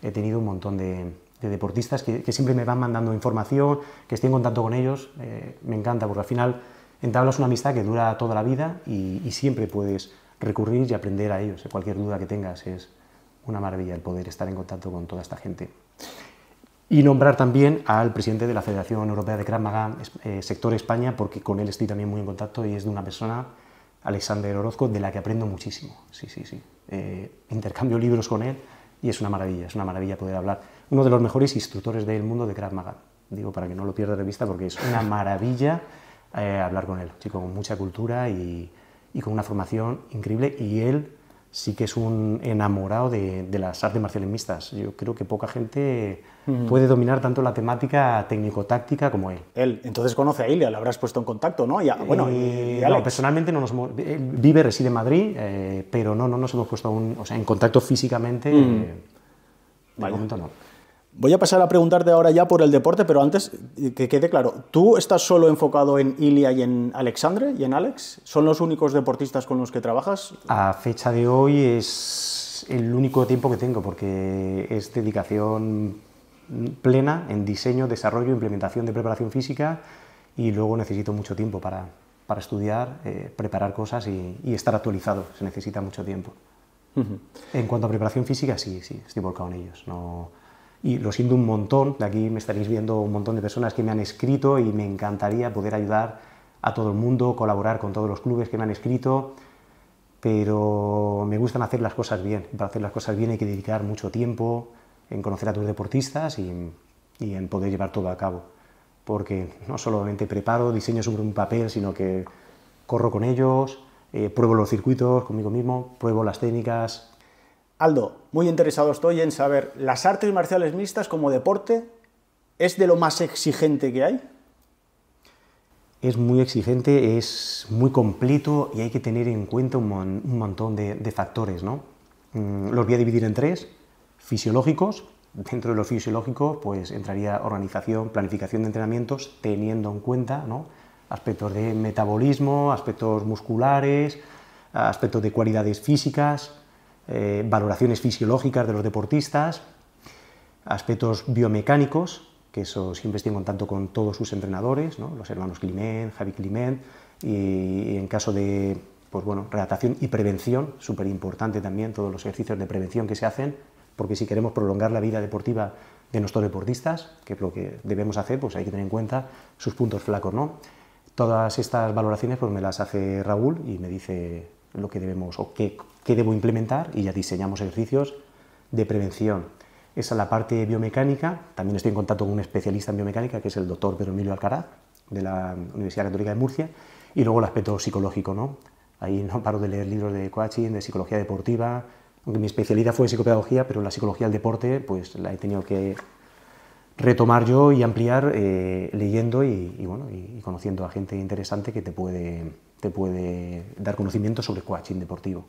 He tenido un montón de, de deportistas que, siempre me van mandando información, que estoy en contacto con ellos. Eh, me encanta porque al final entablas una amistad que dura toda la vida y, siempre puedes recurrir y aprender a ellos. Cualquier duda que tengas es una maravilla el poder estar en contacto con toda esta gente. Y nombrar también al presidente de la Federación Europea de Krav Maga, eh, sector España, porque con él estoy también muy en contacto y es de una persona, Alexander Orozco, de la que aprendo muchísimo. Sí, sí, sí. Eh, intercambio libros con él y es una maravilla, es una maravilla poder hablar uno de los mejores instructores del mundo de Krav Maga. Digo, para que no lo pierda de vista, porque es una maravilla eh, hablar con él. Chico con mucha cultura y, con una formación increíble. Y él sí que es un enamorado de, las artes marciales mixtas. Yo creo que poca gente puede dominar tanto la temática técnico-táctica como él. Él, entonces conoce a Ilya. le habrás puesto en contacto, ¿no? bueno, eh, personalmente no nos hemos... Vive, reside en Madrid, eh, pero no, no nos hemos puesto en contacto físicamente. de momento no. Voy a pasar a preguntarte ahora ya por el deporte, pero antes eh, que quede claro, ¿tú estás solo enfocado en Ilia y en Alexandre y en Alex? ¿Son los únicos deportistas con los que trabajas? A fecha de hoy es el único tiempo que tengo porque es dedicación plena en diseño, desarrollo, implementación de preparación física y luego necesito mucho tiempo para, para estudiar, eh, preparar cosas y, estar actualizado. Se necesita mucho tiempo. En cuanto a preparación física, sí, sí, estoy volcado en ellos. No, y lo siento un montón, de aquí me estaréis viendo un montón de personas que me han escrito y me encantaría poder ayudar a todo el mundo, colaborar con todos los clubes que me han escrito, pero me gustan hacer las cosas bien. Para hacer las cosas bien hay que dedicar mucho tiempo en conocer a tus deportistas y, en poder llevar todo a cabo, porque no solamente preparo, diseño sobre un papel, sino que corro con ellos, eh, pruebo los circuitos conmigo mismo, pruebo las técnicas, Aldo, muy interesado estoy en saber, ¿las artes marciales mixtas como deporte es de lo más exigente que hay? Es muy exigente, es muy completo y hay que tener en cuenta un, montón de, factores. ¿no? Mm, los voy a dividir en tres, fisiológicos, dentro de los fisiológicos pues entraría organización, planificación de entrenamientos, teniendo en cuenta ¿no? aspectos de metabolismo, aspectos musculares, aspectos de cualidades físicas, eh, valoraciones fisiológicas de los deportistas, aspectos biomecánicos, que eso siempre estoy en contacto con todos sus entrenadores, los hermanos Climent, Javi Climent, y, en caso de pues bueno, redactación y prevención, súper importante también todos los ejercicios de prevención que se hacen, porque si queremos prolongar la vida deportiva de nuestros deportistas, que es lo que debemos hacer, pues hay que tener en cuenta sus puntos flacos, ¿no? Todas estas valoraciones pues me las hace Raúl y me dice lo que debemos o qué, qué debo implementar y ya diseñamos ejercicios de prevención. Esa es la parte biomecánica. También estoy en contacto con un especialista en biomecánica, que es el doctor Pedro Emilio Alcaraz, de la Universidad Católica de Murcia. Y luego el aspecto psicológico, ¿no? Ahí no paro de leer libros de coaching, de psicología deportiva. Aunque mi especialidad fue en psicopedagogía, pero la psicología del deporte, pues la he tenido que retomar yo y ampliar eh, leyendo y, bueno, y conociendo a gente interesante que te puede te puede dar conocimiento sobre coaching deportivo.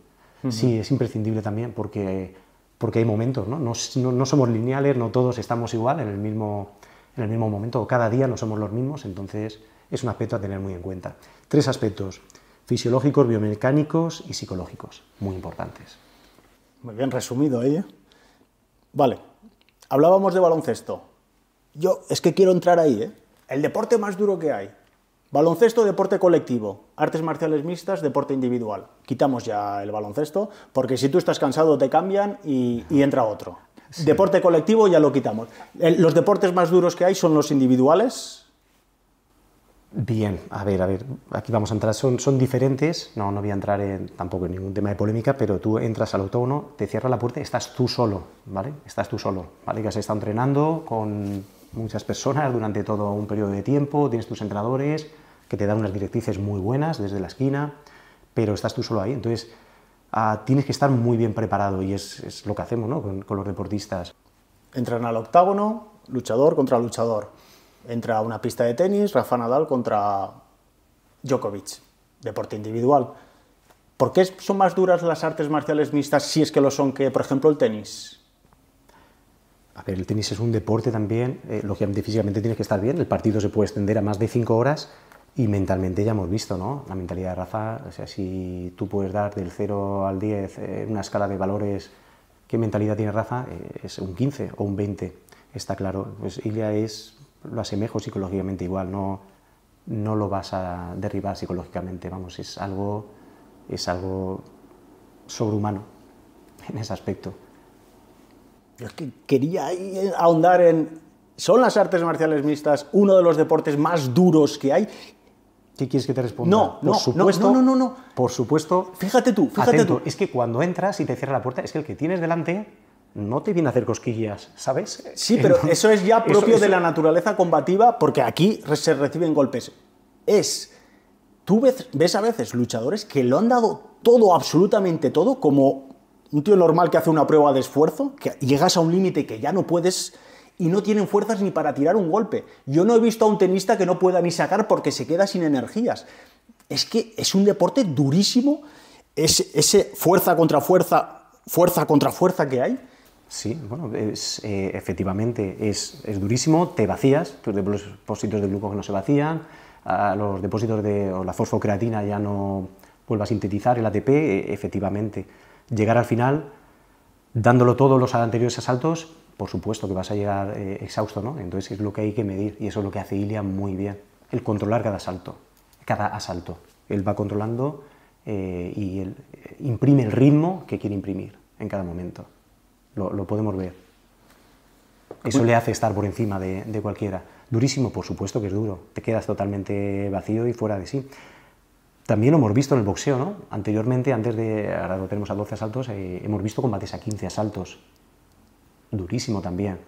Sí, es imprescindible también porque, porque hay momentos, ¿no? somos lineales, no todos estamos igual en el mismo, en el mismo momento, cada día no somos los mismos, entonces es un aspecto a tener muy en cuenta. Tres aspectos, fisiológicos, biomecánicos y psicológicos, muy importantes. Muy bien resumido, ¿eh? Vale, hablábamos de baloncesto. Yo es que quiero entrar ahí, ¿eh? El deporte más duro que hay. Baloncesto, deporte colectivo, artes marciales mixtas, deporte individual. Quitamos ya el baloncesto, porque si tú estás cansado te cambian y, entra otro. Deporte colectivo ya lo quitamos. Los deportes más duros que hay son los individuales. Bien, a ver, a ver, aquí vamos a entrar, son, son diferentes, no, no voy a entrar en, tampoco en ningún tema de polémica, pero tú entras al autónomo, te cierra la puerta y estás tú solo, ¿vale? Estás tú solo, ¿vale? Que has estado entrenando con muchas personas durante todo un periodo de tiempo, tienes tus entrenadores, que te da unas directrices muy buenas desde la esquina, pero estás tú solo ahí. Entonces, ah, tienes que estar muy bien preparado y es, lo que hacemos ¿no? con, los deportistas. Entran al octágono, luchador contra luchador. Entra a una pista de tenis, Rafa Nadal contra Djokovic, deporte individual. ¿Por qué son más duras las artes marciales mixtas si es que lo son que, por ejemplo, el tenis? A ver, el tenis es un deporte también, eh, lógicamente físicamente tienes que estar bien, el partido se puede extender a más de 5 horas, y mentalmente ya hemos visto, ¿no? La mentalidad de raza, o sea, si tú puedes dar del 0 al 10 en una escala de valores, ¿qué mentalidad tiene raza? Eh, es un 15 o un 20, está claro. Pues Ilia es, lo asemejo psicológicamente igual, no, no lo vas a derribar psicológicamente, vamos, es algo, es algo sobrehumano en ese aspecto. es que quería ahondar en... ¿Son las artes marciales mixtas uno de los deportes más duros que hay? ¿Qué quieres que te responda? No, no, no, no, no, Por supuesto. Fíjate tú, fíjate tú. Es que cuando entras y te cierra la puerta, es que el que tienes delante no te viene a hacer cosquillas, ¿sabes? Eh, sí, pero eso es ya propio de la naturaleza combativa, porque aquí se reciben golpes. Es. Tú ves, ves a veces luchadores que lo han dado todo, absolutamente todo, como un tío normal que hace una prueba de esfuerzo, que llegas a un límite que ya no puedes y no tienen fuerzas ni para tirar un golpe. Yo no he visto a un tenista que no pueda ni sacar porque se queda sin energías. Es que es un deporte durísimo, ese, ese fuerza contra fuerza, fuerza contra fuerza que hay. Sí, bueno, es, eh, efectivamente es, durísimo, te vacías, los depósitos de glucógeno se vacían, a los depósitos de la fosfocreatina ya no ...vuelva a sintetizar el ATP, eh, efectivamente. Llegar al final, dándolo todo los anteriores asaltos, por supuesto que vas a llegar eh, exhausto, ¿no? Entonces es lo que hay que medir y eso es lo que hace Ilia muy bien, el controlar cada asalto, cada asalto. Él va controlando eh, y eh, imprime el ritmo que quiere imprimir en cada momento. Lo, podemos ver. Eso le hace estar por encima de, cualquiera. Durísimo, por supuesto que es duro. Te quedas totalmente vacío y fuera de sí. También lo hemos visto en el boxeo, ¿no? Anteriormente, antes de, ahora lo tenemos a 12 asaltos, hemos visto combates a 15 asaltos, durísimo también.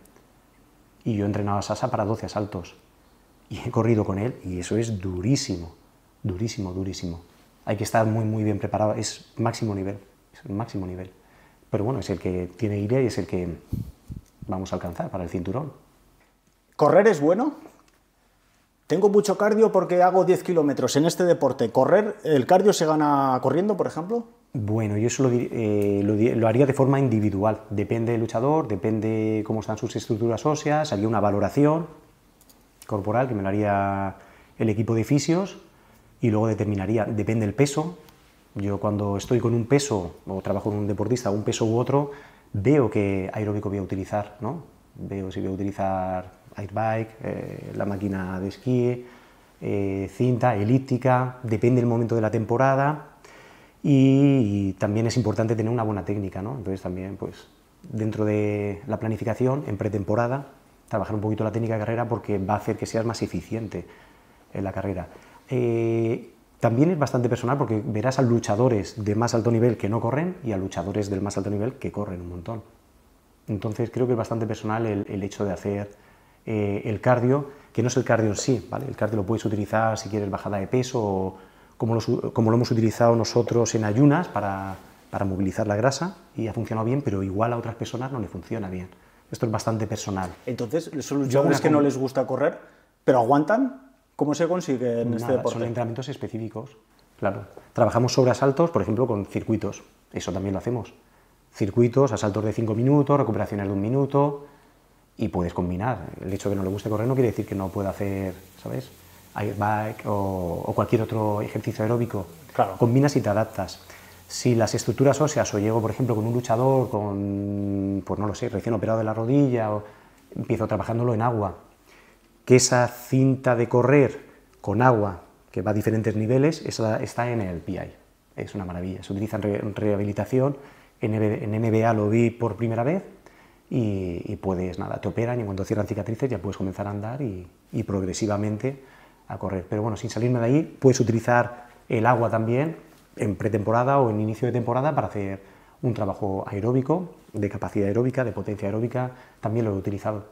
Y yo he entrenado a Sasa para 12 asaltos. Y he corrido con él y eso es durísimo, durísimo, durísimo. Hay que estar muy, muy bien preparado. Es máximo nivel, es máximo nivel. Pero bueno, es el que tiene idea y es el que vamos a alcanzar para el cinturón. ¿Correr es bueno? Tengo mucho cardio porque hago 10 kilómetros en este deporte. ¿Correr, el cardio se gana corriendo, por ejemplo? Bueno, yo eso eh, lo, haría de forma individual. Depende del luchador, depende cómo están sus estructuras óseas. Haría una valoración corporal que me lo haría el equipo de fisios y luego determinaría, depende del peso. Yo cuando estoy con un peso o trabajo con un deportista, un peso u otro, veo qué aeróbico voy a utilizar, ¿no? Veo si voy a utilizar airbike, eh, la máquina de esquí, eh, cinta, elíptica, depende el momento de la temporada y también es importante tener una buena técnica, ¿no? Entonces también, pues, dentro de la planificación, en pretemporada, trabajar un poquito la técnica de carrera porque va a hacer que seas más eficiente en la carrera. Eh, también es bastante personal porque verás a luchadores de más alto nivel que no corren y a luchadores del más alto nivel que corren un montón. Entonces creo que es bastante personal el, hecho de hacer eh, el cardio, que no es el cardio en sí, ¿vale? El cardio lo puedes utilizar si quieres bajada de peso como, lo hemos utilizado nosotros en ayunas para, para movilizar la grasa y ha funcionado bien, pero igual a otras personas no le funciona bien. Esto es bastante personal. Entonces, son jóvenes que no les gusta correr, pero aguantan. ¿Cómo se consigue en este deporte? Son entrenamientos específicos, claro. Trabajamos sobre asaltos, por ejemplo, con circuitos. Eso también lo hacemos. Circuitos, asaltos de 5 minutos, recuperaciones de un minuto y puedes combinar. El hecho de que no le guste correr no quiere decir que no pueda hacer, ¿sabes? airbike o, o cualquier otro ejercicio aeróbico. Combinas y te adaptas. Si las estructuras óseas, o llego, por ejemplo, con un luchador, con, pues no lo sé, recién operado de la rodilla, o empiezo trabajándolo en agua, que esa cinta de correr con agua, que va a diferentes niveles, esa está en el PI. Es una maravilla. Se utiliza en, rehabilitación. En NBA lo vi por primera vez y, puedes, nada, te operan y cuando cierran cicatrices ya puedes comenzar a andar y progresivamente correr. Pero bueno, sin salirme de ahí, puedes utilizar el agua también en pretemporada o en inicio de temporada para hacer un trabajo aeróbico, de capacidad aeróbica, de potencia aeróbica, también lo he utilizado.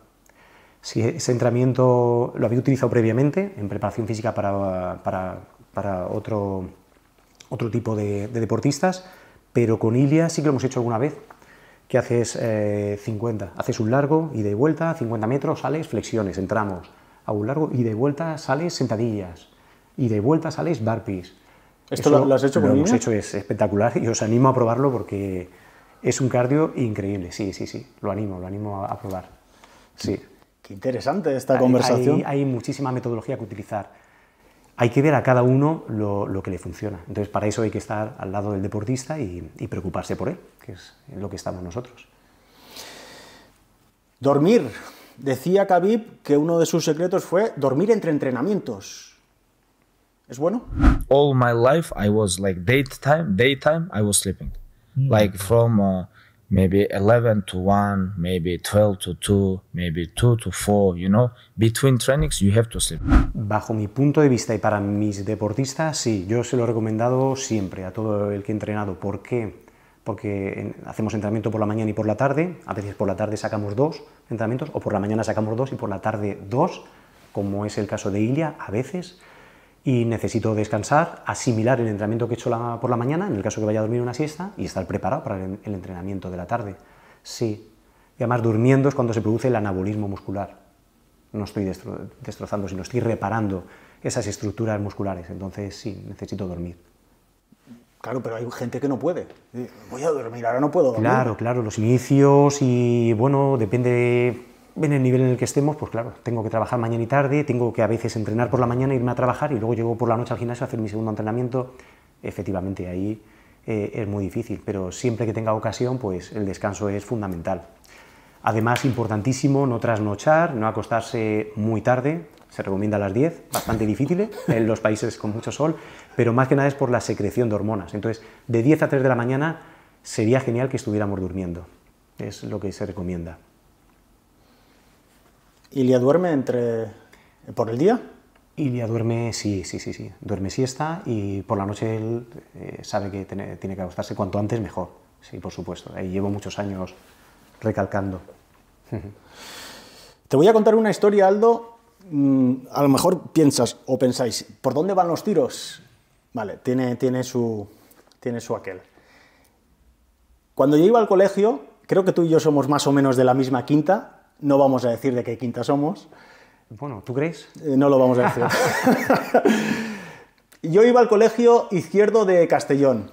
Si ese entrenamiento lo había utilizado previamente en preparación física para, para, para otro, otro tipo de, deportistas, pero con Ilia sí que lo hemos hecho alguna vez, que haces 50, eh, haces un largo, y de vuelta, 50 metros, sales, flexiones, entramos, a un largo y de vuelta sales sentadillas y de vuelta sales barpees. ¿Esto lo, has hecho conmigo? lo hemos hecho, es espectacular y os animo a probarlo porque es un cardio increíble. Sí, sí, sí, lo animo, lo animo a, probar. Sí. Qué interesante esta conversación. Hay, hay, muchísima metodología que utilizar. Hay que ver a cada uno lo, que le funciona. Entonces, para eso hay que estar al lado del deportista y, y preocuparse por él, que es lo que estamos nosotros. Dormir. Decía Khabib que uno de sus secretos fue dormir entre entrenamientos. ¿Es bueno? All my life I was like daytime, daytime I was sleeping. Mm. Like from uh, maybe 11 to 1, maybe 12 to 2, maybe 2 to 4, you know, between trainings you have to sleep. Bajo mi punto de vista y para mis deportistas, sí, yo se lo he recomendado siempre a todo el que he entrenado. ¿Por qué? porque hacemos entrenamiento por la mañana y por la tarde, a veces por la tarde sacamos dos entrenamientos, o por la mañana sacamos dos y por la tarde dos, como es el caso de Ilia a veces, y necesito descansar, asimilar el entrenamiento que he hecho por la mañana, en el caso que vaya a dormir una siesta, y estar preparado para el, entrenamiento de la tarde. Sí, y además durmiendo es cuando se produce el anabolismo muscular. No estoy destrozando, sino estoy reparando esas estructuras musculares, entonces sí, necesito dormir. Claro, pero hay gente que no puede. Eh, voy a dormir, ahora no puedo dormir. Claro, claro, los inicios y bueno, depende en el nivel en el que estemos, pues claro, tengo que trabajar mañana y tarde, tengo que a veces entrenar por la mañana, irme a trabajar y luego llego por la noche al gimnasio a hacer mi segundo entrenamiento. Efectivamente, ahí eh, es muy difícil, pero siempre que tenga ocasión, pues el descanso es fundamental. Además, importantísimo no trasnochar, no acostarse muy tarde, se recomienda a las 10, bastante difíciles ¿eh? en los países con mucho sol, pero más que nada es por la secreción de hormonas. Entonces, de 10 a 3 de la mañana sería genial que estuviéramos durmiendo. Es lo que se recomienda. ¿Ilia duerme entre por el día? Ilia duerme, sí, sí, sí, sí. Duerme siesta y por la noche él eh, sabe que tiene, que acostarse cuanto antes mejor. Sí, por supuesto. Ahí llevo muchos años recalcando. Te voy a contar una historia, Aldo, Mm, a lo mejor piensas o pensáis, ¿por dónde van los tiros? Vale, tiene, tiene, su, tiene aquel. Cuando yo iba al colegio, creo que tú y yo somos más o menos de la misma quinta, no vamos a decir de qué quinta somos. Bueno, ¿tú crees? Eh, no lo vamos a decir. [laughs] yo iba al colegio izquierdo de Castellón,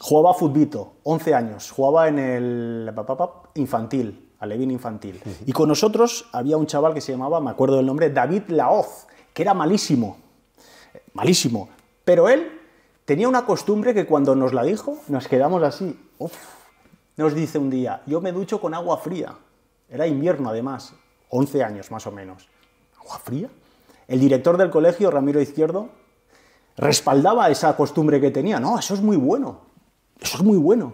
jugaba futbito, 11 años, jugaba en el infantil, Levin infantil. Y con nosotros había un chaval que se llamaba, me acuerdo del nombre, David Laoz, que era malísimo, malísimo. Pero él tenía una costumbre que cuando nos la dijo, nos quedamos así. Nos dice un día, yo me ducho con agua fría. Era invierno además, 11 años más o menos. ¿Agua fría? El director del colegio, Ramiro Izquierdo, respaldaba esa costumbre que tenía. No, eso es muy bueno. Eso es muy bueno.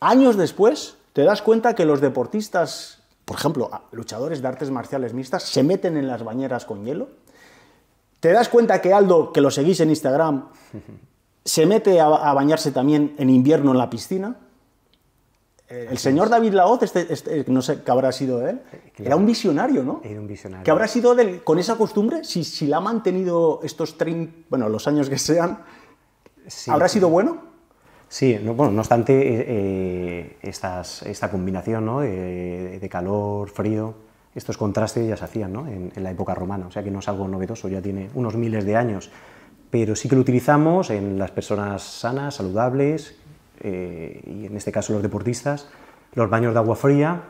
Años después, te das cuenta que los deportistas, por ejemplo, luchadores de artes marciales mixtas, se meten en las bañeras con hielo. Te das cuenta que Aldo, que lo seguís en Instagram, [laughs] se mete a, bañarse también en invierno en la piscina. Eh, El señor David Laoz, este, este, eh, no sé qué habrá sido él, era un visionario, ¿no? Era un visionario. ¿Qué habrá sido él con esa costumbre, si, si la ha mantenido estos 30, bueno, los años que sean, ¿habrá sido bueno? Sí, no, bueno, no obstante, eh, eh, esta combinación de, calor, frío, estos contrastes ya se hacían en, la época romana, o sea que no es algo novedoso, ya tiene unos miles de años, pero sí que lo utilizamos en las personas sanas, saludables, eh, y en este caso los deportistas, los baños de agua fría,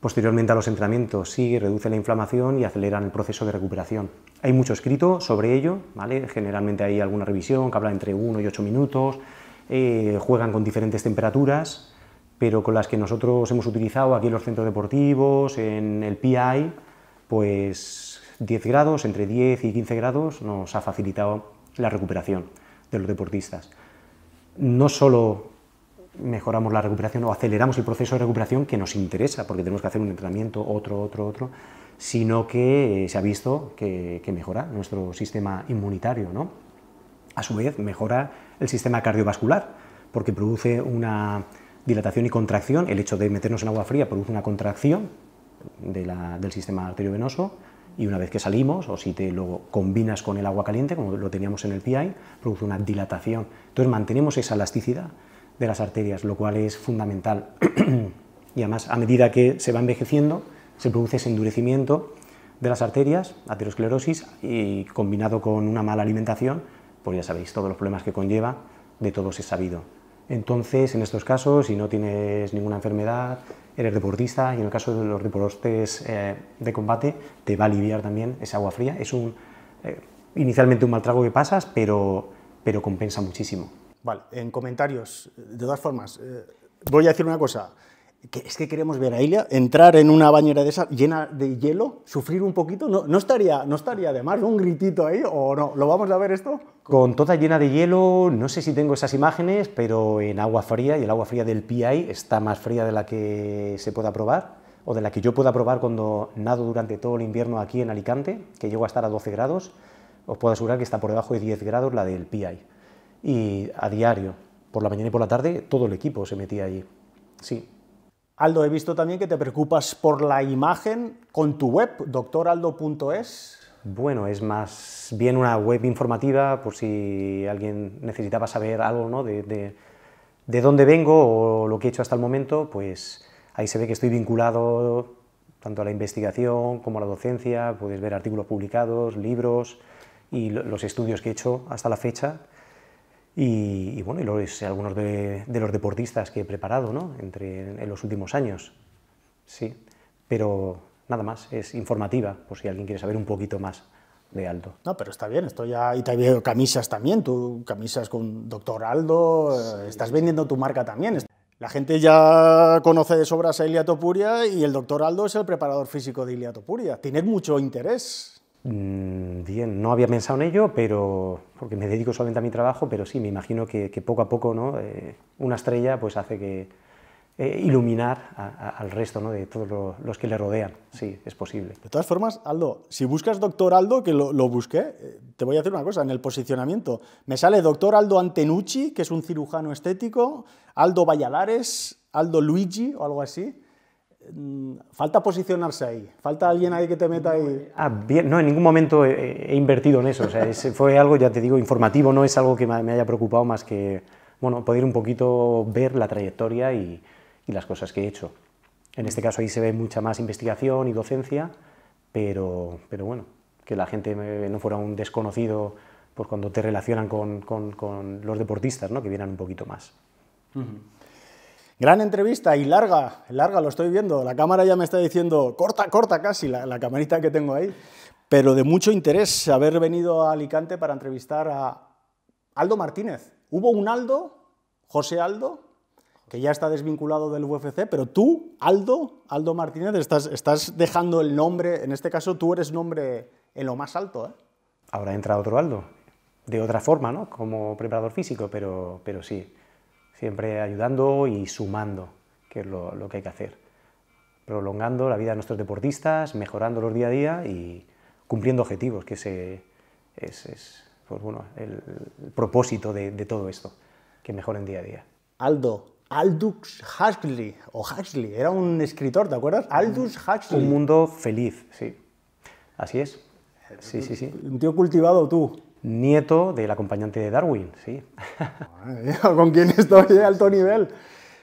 posteriormente a los entrenamientos, sí, reduce la inflamación y aceleran el proceso de recuperación. Hay mucho escrito sobre ello, generalmente hay alguna revisión que habla entre 1 y 8 minutos, eh, juegan con diferentes temperaturas, pero con las que nosotros hemos utilizado aquí en los centros deportivos, en el PI, pues 10 grados, entre 10 y 15 grados, nos ha facilitado la recuperación de los deportistas. No solo mejoramos la recuperación o aceleramos el proceso de recuperación que nos interesa, porque tenemos que hacer un entrenamiento, otro, otro, otro, sino que se ha visto que, que mejora nuestro sistema inmunitario. ¿no? A su vez, mejora el sistema cardiovascular, porque produce una dilatación y contracción. El hecho de meternos en agua fría produce una contracción del sistema arteriovenoso y una vez que salimos, o si te lo combinas con el agua caliente, como lo teníamos en el PI, produce una dilatación. Entonces mantenemos esa elasticidad de las arterias, lo cual es fundamental. [clears throat] y además, a medida que se va envejeciendo, se produce ese endurecimiento de las arterias, aterosclerosis, y combinado con una mala alimentación, pues ya sabéis, todos los problemas que conlleva, de todos es sabido. Entonces, en estos casos, si no tienes ninguna enfermedad, eres deportista y en el caso de los deportes eh, de combate, te va a aliviar también esa agua fría. Es un eh, inicialmente un mal trago que pasas, pero, pero compensa muchísimo. Vale, en comentarios, de todas formas, eh, voy a decir una cosa es que queremos ver a Ilia entrar en una bañera de esa llena de hielo, sufrir un poquito, no, estaría, no estaría de más, un gritito ahí o no, ¿lo vamos a ver esto? Con toda llena de hielo, no sé si tengo esas imágenes, pero en agua fría, y el agua fría del PI está más fría de la que se pueda probar, o de la que yo pueda probar cuando nado durante todo el invierno aquí en Alicante, que llego a estar a 12 grados, os puedo asegurar que está por debajo de 10 grados la del PI. Y a diario, por la mañana y por la tarde, todo el equipo se metía allí. Sí, Aldo, he visto también que te preocupas por la imagen con tu web, doctoraldo.es. Bueno, es más bien una web informativa por si alguien necesitaba saber algo ¿no? de, de, de, dónde vengo o lo que he hecho hasta el momento, pues ahí se ve que estoy vinculado tanto a la investigación como a la docencia, puedes ver artículos publicados, libros y los estudios que he hecho hasta la fecha y, bueno, y es algunos de, los deportistas que he preparado Entre, en los últimos años. Sí, pero nada más, es informativa, por si alguien quiere saber un poquito más de Aldo. No, pero está bien, esto ya... Y te veo camisas también, tú camisas con Doctor Aldo, eh, estás vendiendo tu marca también. La gente ya conoce de sobras a Iliatopuria y el Doctor Aldo es el preparador físico de Iliatopuria. Tienes mucho interés Mm, bien, no había pensado en ello, pero porque me dedico solamente a mi trabajo, pero sí, me imagino que, poco a poco ¿no? Eh, una estrella pues hace que eh, iluminar al resto ¿no? de todos los que le rodean. Sí, es posible. De todas formas, Aldo, si buscas doctor Aldo, que lo, lo busqué, eh, te voy a decir una cosa, en el posicionamiento me sale doctor Aldo Antenucci, que es un cirujano estético, Aldo Valladares, Aldo Luigi o algo así. Mm, falta posicionarse ahí, falta alguien ahí que te meta ahí. Ah, bien, no, en ningún momento he, invertido en eso, o sea, fue algo, ya te digo, informativo, no es algo que me haya preocupado más que, bueno, poder un poquito ver la trayectoria y, las cosas que he hecho. En este caso ahí se ve mucha más investigación y docencia, pero, bueno, que la gente no fuera un desconocido por cuando te relacionan con, los deportistas, ¿no? que vieran un poquito más. Gran entrevista y larga, larga, lo estoy viendo. La cámara ya me está diciendo, corta, corta casi, la, camarita que tengo ahí. Pero de mucho interés haber venido a Alicante para entrevistar a Aldo Martínez. Hubo un Aldo, José Aldo, que ya está desvinculado del UFC, pero tú, Aldo, Aldo Martínez, estás, estás dejando el nombre, en este caso tú eres nombre en lo más alto. ¿eh? Ahora entra otro Aldo, de otra forma, ¿no? Como preparador físico, pero, pero sí siempre ayudando y sumando, que es lo, lo que hay que hacer, prolongando la vida de nuestros deportistas, mejorando los día a día y cumpliendo objetivos, que es, es pues bueno, el, propósito de, de, todo esto, que mejoren día a día. Aldo, Aldous Huxley, o Huxley, era un escritor, ¿te acuerdas? Aldous Huxley. Un mundo feliz, sí. Así es. Sí, sí, sí. Un tío cultivado tú nieto del acompañante de Darwin, sí. [laughs] ¿Con quién estoy de alto nivel?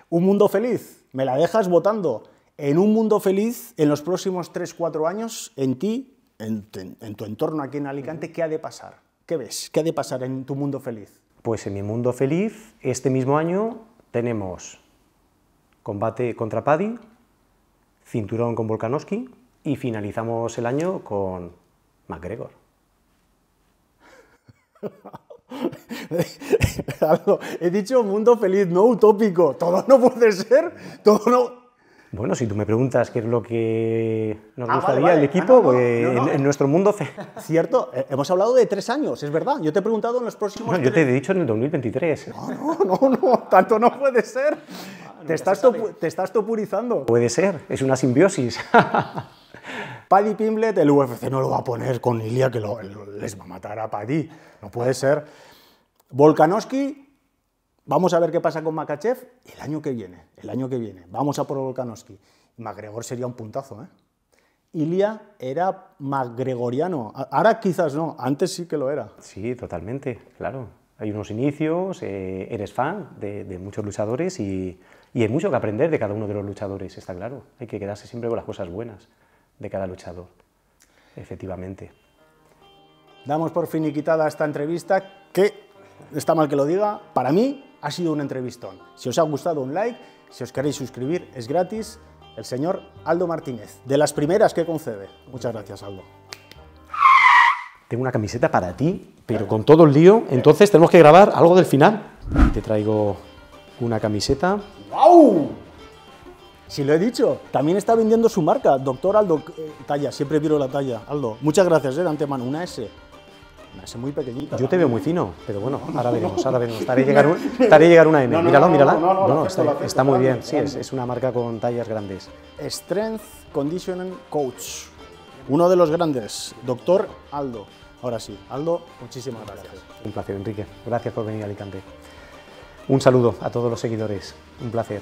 Un mundo feliz, me la dejas votando. En un mundo feliz, en los próximos 3-4 años, en ti, en, tu entorno aquí en Alicante, ¿qué ha de pasar? ¿Qué ves? ¿Qué ha de pasar en tu mundo feliz? Pues en mi mundo feliz, este mismo año tenemos combate contra Paddy, cinturón con Volkanovski y finalizamos el año con McGregor. [laughs] He dicho mundo feliz, no utópico. Todo no puede ser, todo no. Bueno, si tú me preguntas qué es lo que nos ah, gustaría el ah, equipo, pues, en, nuestro mundo. Cierto, eh, hemos hablado de tres años, es verdad. Yo te he preguntado en los próximos. Bueno, yo te he dicho en el 2023. No, no, no, no tanto no puede ser. Ah, te, estás te estás topurizando. Puede ser, es una simbiosis. [laughs] Paddy Pimblet, el UFC no lo va a poner con Ilia, que les va a matar a Paddy. No puede ser. Volkanovski, vamos a ver qué pasa con Makachev el año que viene. El año que viene. Vamos a por Volkanovski. McGregor sería un puntazo, ¿eh? Ilia era McGregoriano. Ahora quizás no, antes sí que lo era. Sí, totalmente, claro. Hay unos inicios, eh, eres fan de, muchos luchadores y hay mucho que aprender de cada uno de los luchadores, está claro. Hay que quedarse siempre con las cosas buenas de cada luchador, efectivamente. Damos por finiquitada esta entrevista que, está mal que lo diga, para mí ha sido un entrevistón. Si os ha gustado un like, si os queréis suscribir, es gratis. El señor Aldo Martínez, de las primeras que concede. Muchas gracias, Aldo. Tengo una camiseta para ti, pero con todo el lío, entonces tenemos que grabar algo del final. Te traigo una camiseta. ¡Wow! Si lo he dicho, también está vendiendo su marca, doctor Aldo eh, Talla, siempre viro la talla, Aldo. Muchas gracias, eh, de antemano, una S. Una S muy pequeñita. Yo te veo muy fino, pero bueno, ahora veremos, ahora Estaré [laughs] llegar, llegar una M, míralo, mírala. No, no, está, muy bien, sí, es, es una marca con tallas grandes. Strength Conditioning Coach, uno de los grandes, doctor Aldo. Ahora sí, Aldo, muchísimas gracias. Un placer, Enrique. Gracias por venir a Alicante. Un saludo a todos los seguidores. Un placer.